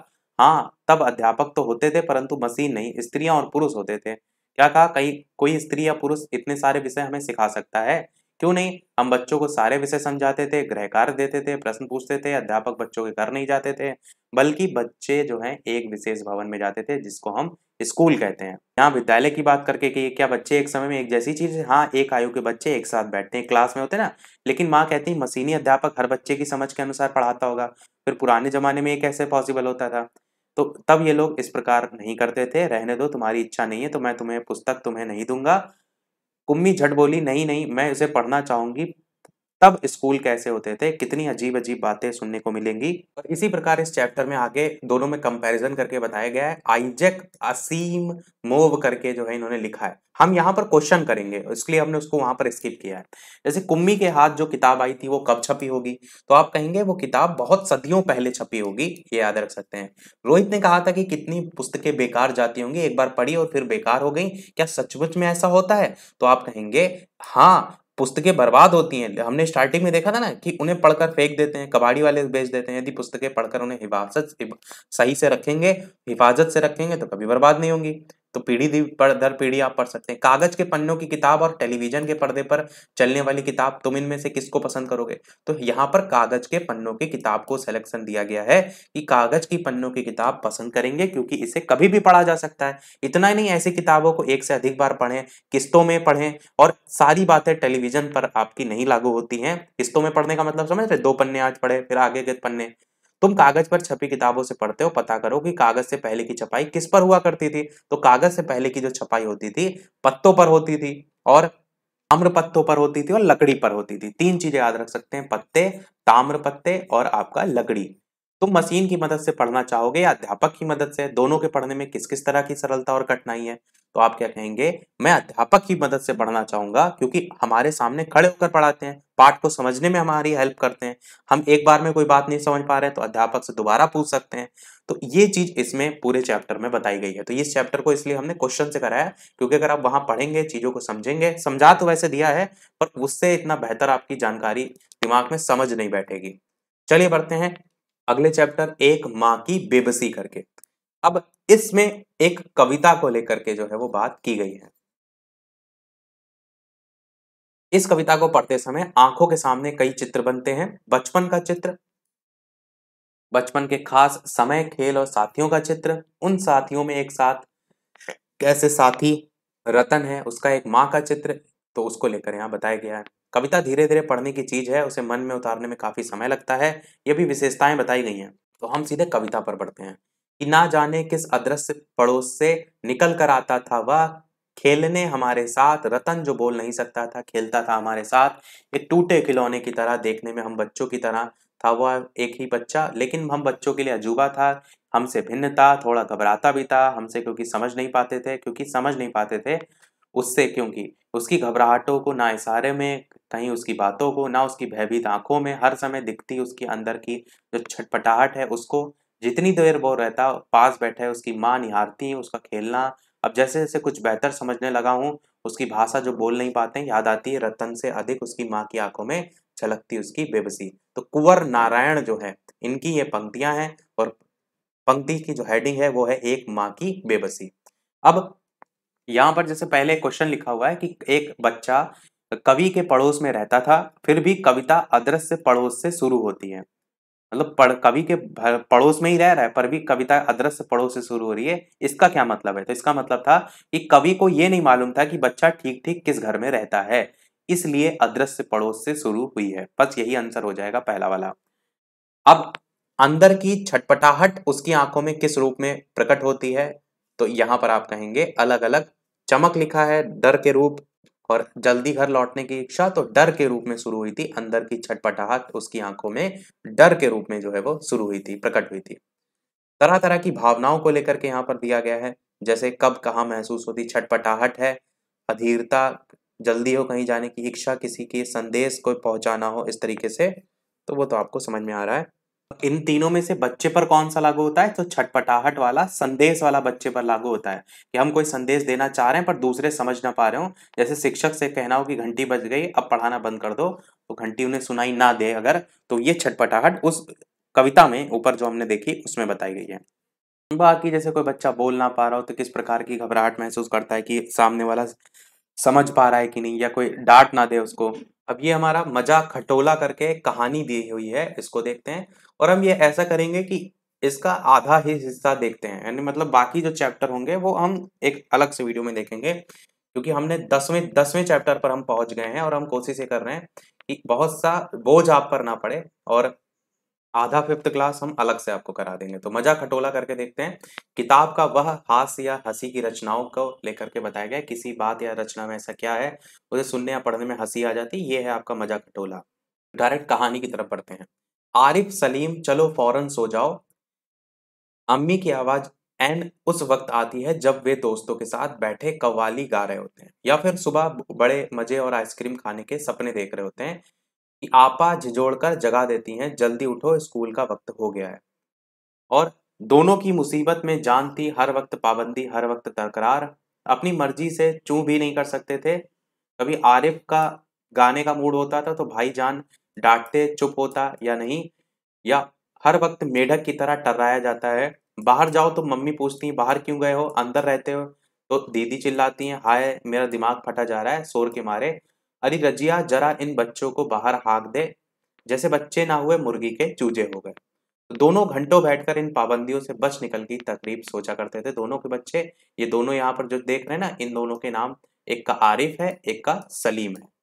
हाँ तब अध्यापक तो होते थे परंतु मसीन नहीं स्त्रियां और पुरुष होते थे क्या कहा कई कोई स्त्री या पुरुष इतने सारे विषय हमें सिखा सकता है क्यों नहीं हम बच्चों को सारे विषय समझाते थे गृह कार्य देते थे प्रश्न पूछते थे अध्यापक बच्चों के घर नहीं जाते थे बल्कि बच्चे जो हैं एक विशेष भवन में जाते थे जिसको हम स्कूल कहते हैं यहाँ विद्यालय की बात करके कि क्या बच्चे एक समय में एक जैसी चीज हाँ एक आयु के बच्चे एक साथ बैठते हैं क्लास में होते हैं ना लेकिन माँ कहती है मशीनी अध्यापक हर बच्चे की समझ के अनुसार पढ़ाता होगा फिर पुराने जमाने में ये कैसे पॉसिबल होता था तो तब ये लोग इस प्रकार नहीं करते थे रहने दो तुम्हारी इच्छा नहीं है तो मैं तुम्हें पुस्तक तुम्हें नहीं दूंगा कुम्मी झट बोली नहीं नहीं मैं उसे पढ़ना चाहूंगी तब स्कूल कैसे होते थे कितनी अजीब अजीब बातें सुनने को मिलेंगी और इसी प्रकार इस चैप्टर में आगे दोनों में कंपैरिजन करके बताया गया है आइजेक असीम मोव करके जो है इन्होंने लिखा है हम यहाँ पर क्वेश्चन करेंगे इसलिए हमने उसको वहां पर स्किप किया है जैसे कुम्मी के हाथ जो किताब आई थी वो कब छपी होगी तो आप कहेंगे वो किताब बहुत सदियों पहले छपी होगी ये याद रख सकते हैं रोहित ने कहा था कि कितनी पुस्तकें बेकार जाती होंगी एक बार पढ़ी और फिर बेकार हो गई क्या सचमुच में ऐसा होता है तो आप कहेंगे हाँ पुस्तकें बर्बाद होती हैं हमने स्टार्टिंग में देखा था ना कि उन्हें पढ़कर फेंक देते हैं कबाड़ी वाले बेच देते हैं यदि पुस्तकें पढ़कर उन्हें हिफाजत सही से रखेंगे हिफाजत से रखेंगे तो कभी बर्बाद नहीं होंगी तो पीढ़ी दर पीढ़ी आप पढ़ सकते हैं कागज के पन्नों की किताब और टेलीविजन के पर्दे पर चलने वाली किताब तुम इनमें से किसको पसंद करोगे तो यहाँ पर कागज के पन्नों की किताब को सिलेक्शन दिया गया है कि कागज की पन्नों की किताब पसंद करेंगे क्योंकि इसे कभी भी पढ़ा जा सकता है इतना ही नहीं ऐसी किताबों को एक से अधिक बार पढ़ें किस्तों में पढ़ें और सारी बातें टेलीविजन पर आपकी नहीं लागू होती हैं किस्तों में पढ़ने का मतलब समझ रहे दो पन्ने आज पढ़े फिर आगे के पन्ने तुम कागज पर छपी किताबों से पढ़ते हो पता करो कि कागज से पहले की छपाई किस पर हुआ करती थी तो कागज से पहले की जो छपाई होती थी पत्तों पर होती थी और ताम्र पत्तों पर होती थी और लकड़ी पर होती थी तीन चीजें याद रख सकते हैं पत्ते ताम्र पत्ते और आपका लकड़ी तुम मशीन की मदद से पढ़ना चाहोगे या अध्यापक की मदद से दोनों के पढ़ने में किस किस तरह की सरलता और कठिनाई है तो आप क्या कहेंगे मैं अध्यापक की मदद से पढ़ना चाहूंगा क्योंकि हमारे सामने खड़े होकर पढ़ाते हैं पाठ को समझने में हमारी हेल्प करते हैं हम एक बार में कोई बात नहीं समझ पा रहे हैं तो अध्यापक से दोबारा पूछ सकते हैं तो ये चीज इसमें पूरे चैप्टर में बताई गई है तो इस चैप्टर को इसलिए हमने क्वेश्चन से कराया क्योंकि अगर आप वहां पढ़ेंगे चीजों को समझेंगे समझा तो वैसे दिया है पर उससे इतना बेहतर आपकी जानकारी दिमाग में समझ नहीं बैठेगी चलिए बढ़ते हैं अगले चैप्टर एक माँ की बेबसी करके अब इसमें एक कविता को लेकर के जो है वो बात की गई है इस कविता को पढ़ते समय आंखों के सामने कई चित्र बनते हैं बचपन का चित्र बचपन के खास समय खेल और साथियों का चित्र उन साथियों में एक साथ कैसे साथी रतन है उसका एक माँ का चित्र तो उसको लेकर यहाँ बताया गया है कविता धीरे धीरे पढ़ने की चीज है उसे मन में उतारने में काफी समय लगता है ये भी विशेषताएं बताई गई हैं तो हम सीधे कविता पर पढ़ते हैं कि ना जाने किस अदृश्य पड़ोस से निकल कर आता था वह खेलने हमारे साथ रतन जो बोल नहीं सकता था खेलता था हमारे साथ एक टूटे खिलौने की तरह देखने में हम बच्चों की तरह था वह एक ही बच्चा लेकिन हम बच्चों के लिए अजूबा था हमसे भिन्न था थोड़ा घबराता भी था हमसे क्योंकि समझ नहीं पाते थे क्योंकि समझ नहीं पाते थे उससे क्योंकि उसकी घबराहटों को ना इशारे में कहीं उसकी बातों को ना उसकी भयभीत आंखों में हर समय दिखती उसकी अंदर की जो छटपटाहट है उसको जितनी देर वो रहता पास बैठे उसकी माँ निहारती है उसका खेलना अब जैसे जैसे कुछ बेहतर समझने लगा हूँ उसकी भाषा जो बोल नहीं पाते हैं याद आती है रतन से अधिक उसकी माँ की आंखों में छलकती उसकी बेबसी तो कुंवर नारायण जो है इनकी ये पंक्तियां हैं और पंक्ति की जो हेडिंग है वो है एक माँ की बेबसी अब यहाँ पर जैसे पहले क्वेश्चन लिखा हुआ है कि एक बच्चा कवि के पड़ोस में रहता था फिर भी कविता अदृश्य पड़ोस से शुरू होती है मतलब पढ़ कवि के पड़ोस में ही रह रहा है पर भी कविता अदृश्य पड़ोस से शुरू हो रही है इसका क्या मतलब है तो इसका मतलब था कि कवि को ये नहीं मालूम था कि बच्चा ठीक ठीक किस घर में रहता है इसलिए अदृश्य पड़ोस से शुरू हुई है बस यही आंसर हो जाएगा पहला वाला अब अंदर की छटपटाहट उसकी आंखों में किस रूप में प्रकट होती है तो यहां पर आप कहेंगे अलग अलग चमक लिखा है डर के रूप और जल्दी घर लौटने की इच्छा तो डर के रूप में शुरू हुई थी अंदर की छटपटाहट उसकी आंखों में डर के रूप में जो है वो शुरू हुई थी प्रकट हुई थी तरह तरह की भावनाओं को लेकर के यहाँ पर दिया गया है जैसे कब कहाँ महसूस होती छटपटाहट है अधीरता जल्दी हो कहीं जाने की इच्छा किसी के संदेश को पहुंचाना हो इस तरीके से तो वो तो आपको समझ में आ रहा है इन तीनों में से बच्चे पर कौन सा लागू होता है तो छटपटाहट वाला संदेश वाला बच्चे पर लागू होता है कि हम कोई संदेश देना चाह रहे हैं पर दूसरे समझ ना पा रहे हो जैसे शिक्षक से कहना हो कि घंटी बज गई अब पढ़ाना बंद कर दो तो घंटी उन्हें सुनाई ना दे अगर तो ये छटपटाहट उस कविता में ऊपर जो हमने देखी उसमें बताई गई है बाकी जैसे कोई बच्चा बोल ना पा रहा हो तो किस प्रकार की घबराहट महसूस करता है कि सामने वाला समझ पा रहा है कि नहीं या कोई डांट ना दे उसको अब ये हमारा मजा खटोला करके कहानी दी हुई है इसको देखते हैं और हम ये ऐसा करेंगे कि इसका आधा ही हिस्सा देखते हैं यानी मतलब बाकी जो चैप्टर होंगे वो हम एक अलग से वीडियो में देखेंगे क्योंकि हमने दसवें दसवें चैप्टर पर हम पहुंच गए हैं और हम कोशिश ये कर रहे हैं कि बहुत सा बोझ आप पर ना पड़े और आधा फिफ्थ क्लास हम अलग से आपको करा देंगे तो मजा खटोला करके देखते हैं किताब का वह हास या हंसी की रचनाओं को लेकर के बताया गया किसी बात या रचना में ऐसा क्या है उसे सुनने या पढ़ने में हंसी आ जाती ये है आपका मजा खटोला डायरेक्ट कहानी की तरफ पढ़ते हैं आरिफ सलीम चलो फौरन सो जाओ अम्मी की आवाज एंड उस वक्त आती है जब वे दोस्तों के साथ बैठे कव्वाली गा रहे होते हैं या फिर सुबह बड़े मजे और आइसक्रीम खाने के सपने देख रहे होते हैं कि आपा झिझोड़कर जगा देती हैं जल्दी उठो स्कूल का वक्त हो गया है और दोनों की मुसीबत में जान थी हर वक्त पाबंदी हर वक्त तकरार अपनी मर्जी से चू भी नहीं कर सकते थे कभी आरिफ का गाने का मूड होता था तो भाई जान डांटते चुप होता या नहीं या हर वक्त मेढक की तरह टर्राया जाता है बाहर जाओ तो मम्मी पूछती है बाहर क्यों गए हो अंदर रहते हो तो दीदी चिल्लाती हैं हाय मेरा दिमाग फटा जा रहा है शोर के मारे अरे रजिया जरा इन बच्चों को बाहर हाँक दे जैसे बच्चे ना हुए मुर्गी के चूजे हो गए तो दोनों घंटों बैठकर इन पाबंदियों से बच निकल की तकरीब सोचा करते थे दोनों के बच्चे ये दोनों यहाँ पर जो देख रहे हैं ना इन दोनों के नाम एक का आरिफ है एक का सलीम है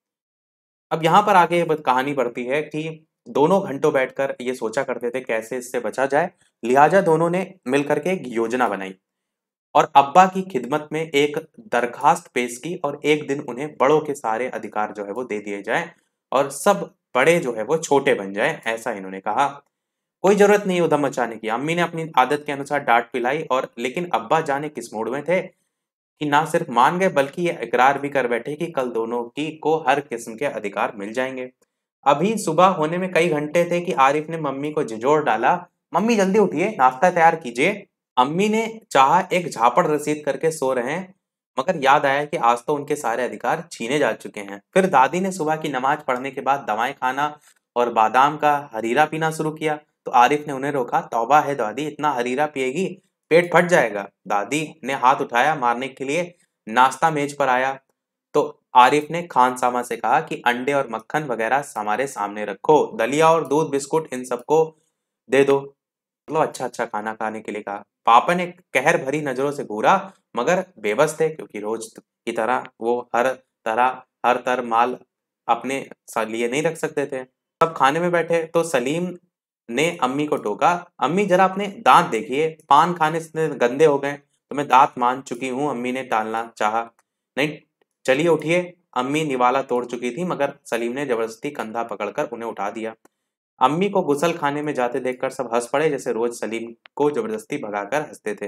अब यहाँ पर आगे कहानी बढ़ती है कि दोनों घंटों बैठकर ये सोचा करते थे कैसे इससे बचा जाए लिहाजा दोनों ने मिलकर के एक योजना बनाई और अब्बा की खिदमत में एक दरखास्त पेश की और एक दिन उन्हें बड़ों के सारे अधिकार जो है वो दे दिए जाए और सब बड़े जो है वो छोटे बन जाए ऐसा इन्होंने कहा कोई जरूरत नहीं उधम मचाने की अम्मी ने अपनी आदत के अनुसार डांट पिलाई और लेकिन अब्बा जाने किस मोड़ में थे कि ना सिर्फ मान गए बल्कि ये इकरार भी कर बैठे कि कल दोनों की को हर किस्म के अधिकार मिल जाएंगे अभी सुबह होने में कई घंटे थे कि आरिफ ने मम्मी को झिझोर डाला मम्मी जल्दी उठिए नाश्ता तैयार कीजिए अम्मी ने चाह एक झापड़ रसीद करके सो रहे हैं मगर याद आया कि आज तो उनके सारे अधिकार छीने जा चुके हैं फिर दादी ने सुबह की नमाज पढ़ने के बाद दवाएं खाना और बादाम का हरीरा पीना शुरू किया तो आरिफ ने उन्हें रोका तौबा है दादी इतना हरीरा पिएगी पेट फट जाएगा दादी ने हाथ उठाया मारने के लिए नाश्ता मेज पर आया तो आरिफ ने खान सामा से कहा कि अंडे और मक्खन वगैरह हमारे सामने रखो दलिया और दूध बिस्कुट इन सबको दे दो मतलब अच्छा अच्छा खाना खाने के लिए कहा पापा ने कहर भरी नजरों से घूरा मगर बेबस थे क्योंकि रोज की तरह वो हर तरह हर तर माल अपने लिए नहीं रख सकते थे सब खाने में बैठे तो सलीम ने अम्मी को टोका अम्मी जरा अपने दांत देखिए पान खाने से गंदे हो गए तो मैं दांत मान चुकी हूँ अम्मी ने टालना चाहा नहीं चलिए उठिए अम्मी निवाला तोड़ चुकी थी मगर सलीम ने जबरदस्ती कंधा पकड़कर उन्हें उठा दिया अम्मी को गुसल खाने में जाते देखकर सब हंस पड़े जैसे रोज सलीम को जबरदस्ती भगाकर हंसते थे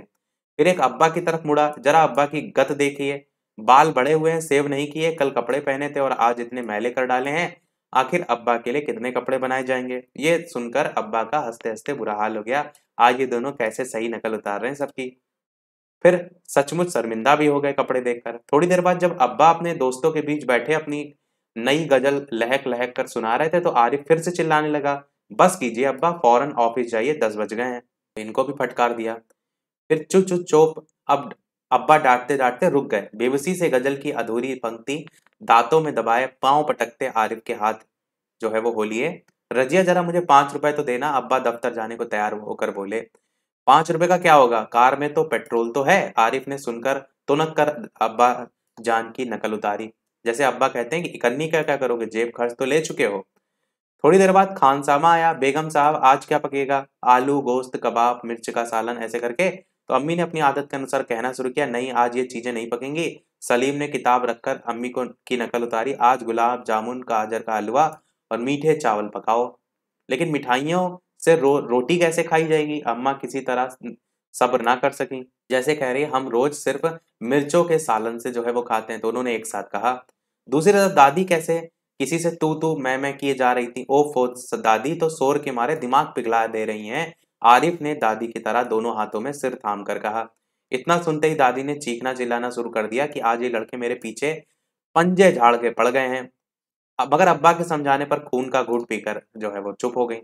फिर एक अब्बा की तरफ मुड़ा जरा अब्बा की गत देखिए बाल बड़े हुए हैं सेव नहीं किए कल कपड़े पहने थे और आज इतने मैले कर डाले हैं आखिर अब्बा के लिए कितने कपड़े बनाए जाएंगे ये सुनकर अब्बा का हंसते हंसते बुरा हाल हो गया आज ये दोनों कैसे सही नकल उतार रहे हैं सबकी फिर सचमुच शर्मिंदा भी हो गए कपड़े देखकर थोड़ी देर बाद जब अब्बा अपने दोस्तों के बीच बैठे अपनी नई गजल लहक लहक कर सुना रहे थे तो आरिफ फिर से चिल्लाने लगा बस कीजिए अब्बा फौरन ऑफिस जाइए दस बज गए हैं इनको भी फटकार दिया फिर चुप चुप चोप अब अब्बा डांटते डांटते रुक गए बेबसी से गजल की अधूरी पंक्ति दांतों में दबाए पांव पटकते आरिफ के हाथ जो है वो होलिए रजिया जरा मुझे पांच रुपए तो देना अब्बा दफ्तर जाने को तैयार होकर बोले पांच रुपए का क्या होगा कार में तो पेट्रोल तो है आरिफ ने सुनकर तुनक कर अब्बा जान की नकल उतारी जैसे अब्बा कहते हैं कि इकन्नी का क्या करोगे जेब खर्च तो ले चुके हो थोड़ी देर बाद खानसामा आया बेगम साहब आज क्या पकेगा आलू गोश्त कबाब मिर्च का सालन ऐसे करके तो अम्मी ने अपनी आदत के अनुसार कहना शुरू किया नहीं आज ये चीजें नहीं पकेंगी सलीम ने किताब रखकर अम्मी को की नकल उतारी आज गुलाब जामुन गाजर का हलवा और मीठे चावल पकाओ लेकिन मिठाइयों से रो रोटी कैसे खाई जाएगी अम्मा किसी तरह सब्र ना कर सकी जैसे कह रही हम रोज सिर्फ मिर्चों के सालन से जो है वो खाते हैं दोनों ने एक साथ कहा दूसरी तरफ दादी कैसे किसी से तू तू मैं मैं किए जा रही थी ओ फो दादी तो शोर के मारे दिमाग पिघला दे रही हैं आरिफ ने दादी की तरह दोनों हाथों में सिर थाम कर कहा इतना सुनते ही दादी ने चीखना चिल्लाना शुरू कर दिया कि आज ये लड़के मेरे पीछे पंजे झाड़ के पड़ गए हैं मगर अब्बा के समझाने पर खून का घूट पीकर जो है वो चुप हो गई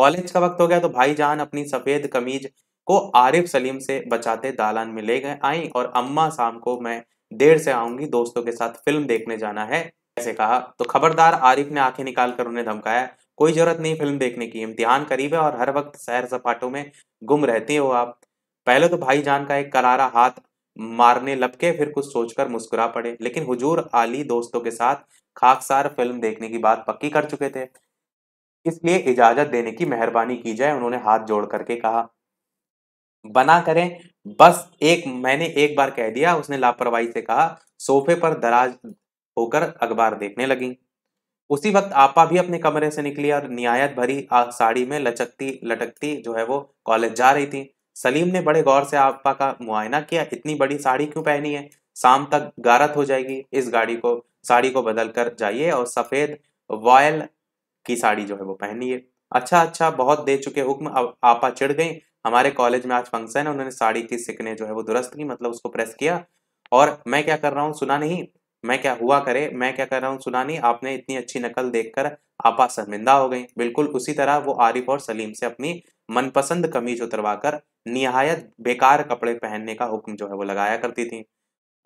कॉलेज का वक्त हो गया तो भाई जान अपनी सफेद कमीज को आरिफ सलीम से बचाते दालान में ले गए आई और अम्मा शाम को मैं देर से आऊंगी दोस्तों के साथ फिल्म देखने जाना है ऐसे कहा तो खबरदार आरिफ ने आंखें निकाल कर उन्हें धमकाया कोई जरूरत नहीं फिल्म देखने की इम्तिहान करीब है और हर वक्त सैर सपाटों में गुम रहती हो आप पहले तो भाईजान का एक करारा हाथ मारने लपके फिर कुछ सोचकर मुस्कुरा पड़े लेकिन हुजूर आली दोस्तों के साथ खाकसार फिल्म देखने की बात पक्की कर चुके थे इसलिए इजाजत देने की मेहरबानी की जाए उन्होंने हाथ जोड़ करके कहा बना करें बस एक मैंने एक बार कह दिया उसने लापरवाही से कहा सोफे पर दराज होकर अखबार देखने लगी उसी वक्त आपा भी अपने कमरे से निकली और नियायत भरी साड़ी में लचकती लटकती जो है वो कॉलेज जा रही थी सलीम ने बड़े गौर से आपा का मुआयना किया इतनी बड़ी साड़ी क्यों पहनी है शाम तक गारत हो जाएगी इस गाड़ी को साड़ी को बदल कर जाइए और सफ़ेद वॉयल की साड़ी जो है वो पहनिए अच्छा अच्छा बहुत दे चुके हुक्म अब आपा चिड़ गई हमारे कॉलेज में आज फंक्शन है उन्होंने साड़ी की सिकने जो है वो दुरुस्त की मतलब उसको प्रेस किया और मैं क्या कर रहा हूँ सुना नहीं मैं क्या हुआ करे मैं क्या कर रहा हूँ सुना नहीं आपने इतनी अच्छी नकल देखकर आपा शर्मिंदा हो गई बिल्कुल उसी तरह वो आरिफ और सलीम से अपनी मनपसंद कमीज उतरवाकर निहायत बेकार कपड़े पहनने का हुक्म जो है वो लगाया करती थी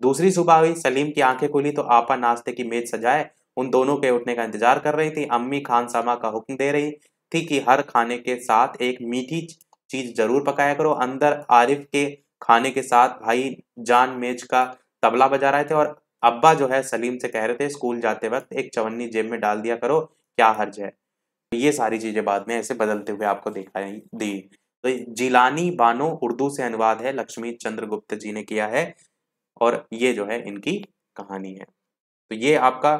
दूसरी सुबह हुई सलीम की आंखें खुली तो आपा नाश्ते की मेज सजाए उन दोनों के उठने का इंतजार कर रही थी अम्मी खान सामा का हुक्म दे रही थी कि हर खाने के साथ एक मीठी चीज जरूर पकाया करो अंदर आरिफ के खाने के साथ भाई जान मेज का तबला बजा रहे थे और अब्बा जो है सलीम से कह रहे थे स्कूल जाते वक्त एक चवन्नी जेब में डाल दिया करो क्या हर्ज है ये सारी चीज़ें बाद में ऐसे बदलते हुए आपको दिखाई दी तो जिलानी बानो उर्दू से अनुवाद है लक्ष्मी चंद्र गुप्त जी ने किया है और ये जो है इनकी कहानी है तो ये आपका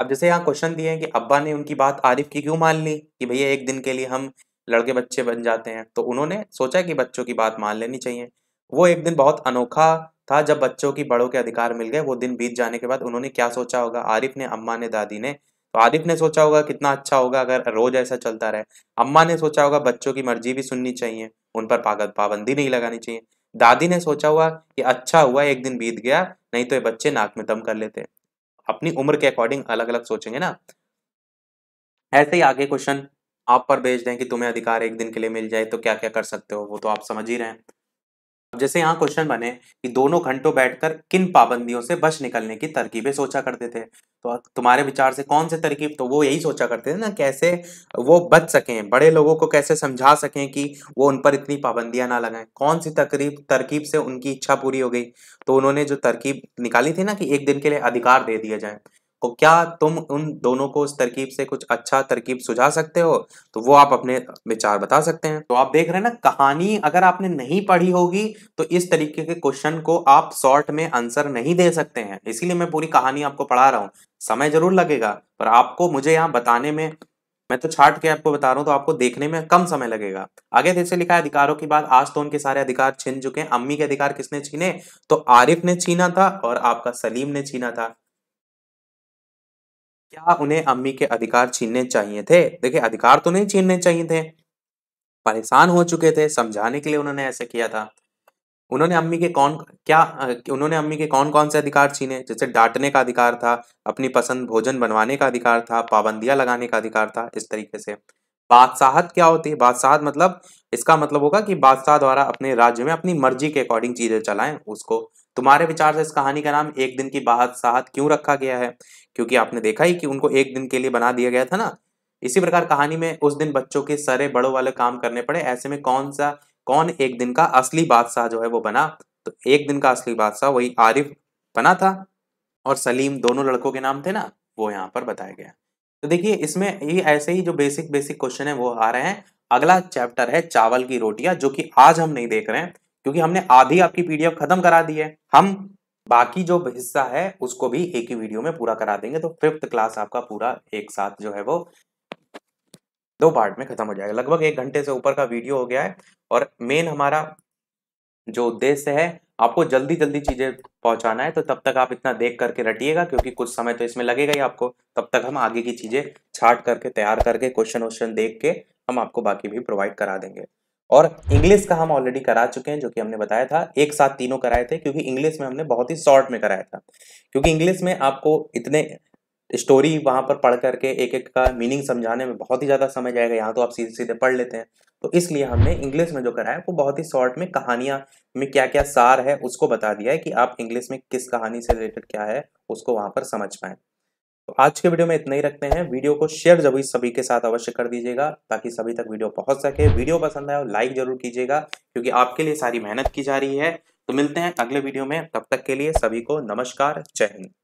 अब जैसे यहाँ क्वेश्चन दिए हैं कि अब्बा ने उनकी बात आरिफ की क्यों मान ली कि भैया एक दिन के लिए हम लड़के बच्चे बन जाते हैं तो उन्होंने सोचा कि बच्चों की बात मान लेनी चाहिए वो एक दिन बहुत अनोखा था जब बच्चों की बड़ों के अधिकार मिल गए वो दिन बीत जाने के बाद उन्होंने क्या सोचा होगा आरिफ ने अम्मा ने दादी ने तो आदिप ने सोचा होगा कितना अच्छा होगा अगर रोज ऐसा चलता रहे अम्मा ने सोचा होगा बच्चों की मर्जी भी सुननी चाहिए उन पर पागल पाबंदी नहीं लगानी चाहिए दादी ने सोचा हुआ कि अच्छा हुआ एक दिन बीत गया नहीं तो ये बच्चे नाक में दम कर लेते अपनी उम्र के अकॉर्डिंग अलग अलग सोचेंगे ना ऐसे ही आगे क्वेश्चन आप पर भेज दें कि तुम्हें अधिकार एक दिन के लिए मिल जाए तो क्या क्या कर सकते हो वो तो आप समझ ही रहे हैं जैसे यहाँ क्वेश्चन बने कि दोनों घंटों बैठकर किन पाबंदियों से बच निकलने की तरकीबें सोचा करते थे तो तुम्हारे विचार से कौन से तरकीब तो वो यही सोचा करते थे ना कैसे वो बच सकें बड़े लोगों को कैसे समझा सकें कि वो उन पर इतनी पाबंदियां ना लगाएं कौन सी तकरीब तरकीब से उनकी इच्छा पूरी हो गई तो उन्होंने जो तरकीब निकाली थी ना कि एक दिन के लिए अधिकार दे दिया जाए तो क्या तुम उन दोनों को उस तरकीब से कुछ अच्छा तरकीब सुझा सकते हो तो वो आप अपने विचार बता सकते हैं तो आप देख रहे हैं ना कहानी अगर आपने नहीं पढ़ी होगी तो इस तरीके के क्वेश्चन को आप शॉर्ट में आंसर नहीं दे सकते हैं इसीलिए मैं पूरी कहानी आपको पढ़ा रहा हूँ समय जरूर लगेगा पर आपको मुझे यहाँ बताने में मैं तो छाट के आपको बता रहा हूँ तो आपको देखने में कम समय लगेगा आगे जैसे लिखा है अधिकारों की बात आज तो उनके सारे अधिकार छीन चुके हैं अम्मी के अधिकार किसने छीने तो आरिफ ने छीना था और आपका सलीम ने छीना था क्या उन्हें अम्मी के अधिकार छीनने चाहिए थे देखिए अधिकार तो नहीं छीनने चाहिए थे परेशान हो चुके थे समझाने के लिए उन्होंने ऐसे किया था उन्होंने अम्मी के कौन क्या उन्होंने अम्मी के कौन कौन से अधिकार छीने जैसे डांटने का अधिकार था अपनी पसंद भोजन बनवाने का अधिकार था पाबंदियां लगाने का अधिकार था इस तरीके से बादशाहत क्या होती है बादशाहत मतलब इसका मतलब होगा कि बादशाह द्वारा अपने राज्य में अपनी मर्जी के अकॉर्डिंग चीजें चलाएं उसको तुम्हारे विचार से इस कहानी का नाम एक दिन की बादशाहत क्यों रखा गया है क्योंकि आपने देखा ही कि उनको एक दिन के लिए बना दिया गया था ना इसी प्रकार कहानी में उस दिन बच्चों के सरे बड़ों वाले काम करने पड़े ऐसे में कौन सा कौन एक दिन का असली बादशाह जो है वो बना तो एक दिन का असली बादशाह वही आरिफ बना था और सलीम दोनों लड़कों के नाम थे ना वो यहाँ पर बताया गया तो देखिए इसमें ये ऐसे ही जो बेसिक बेसिक क्वेश्चन है वो आ रहे हैं अगला चैप्टर है चावल की रोटियां जो कि आज हम नहीं देख रहे हैं क्योंकि हमने आधी आपकी पीडीएफ खत्म करा दी है हम बाकी जो हिस्सा है उसको भी एक ही वीडियो में पूरा करा देंगे तो फिफ्थ क्लास आपका पूरा एक साथ जो है वो दो पार्ट में खत्म हो जाएगा लगभग एक घंटे से ऊपर का वीडियो हो गया है और मेन हमारा जो उद्देश्य है आपको जल्दी जल्दी चीजें पहुंचाना है तो तब तक आप इतना देख करके रटिएगा क्योंकि कुछ समय तो इसमें लगेगा ही आपको तब तक हम आगे की चीजें छाट करके तैयार करके क्वेश्चन वोश्चन देख के हम आपको बाकी भी प्रोवाइड करा देंगे और इंग्लिश का हम ऑलरेडी करा चुके हैं जो कि हमने बताया था एक साथ तीनों कराए थे क्योंकि इंग्लिश में हमने बहुत ही शॉर्ट में कराया था क्योंकि इंग्लिश में आपको इतने स्टोरी वहां पर पढ़ करके एक एक का मीनिंग समझाने में बहुत ही ज़्यादा समय जाएगा यहाँ तो आप सीधे सीधे पढ़ लेते हैं तो इसलिए हमने इंग्लिश में जो कराया वो बहुत ही शॉर्ट में कहानियां में क्या क्या सार है उसको बता दिया है कि आप इंग्लिश में किस कहानी से रिलेटेड क्या है उसको वहां पर समझ पाए तो आज के वीडियो में इतना ही रखते हैं वीडियो को शेयर जरूर सभी के साथ अवश्य कर दीजिएगा ताकि सभी तक वीडियो पहुंच सके वीडियो पसंद आए लाइक जरूर कीजिएगा क्योंकि आपके लिए सारी मेहनत की जा रही है तो मिलते हैं अगले वीडियो में तब तक के लिए सभी को नमस्कार जय हिंद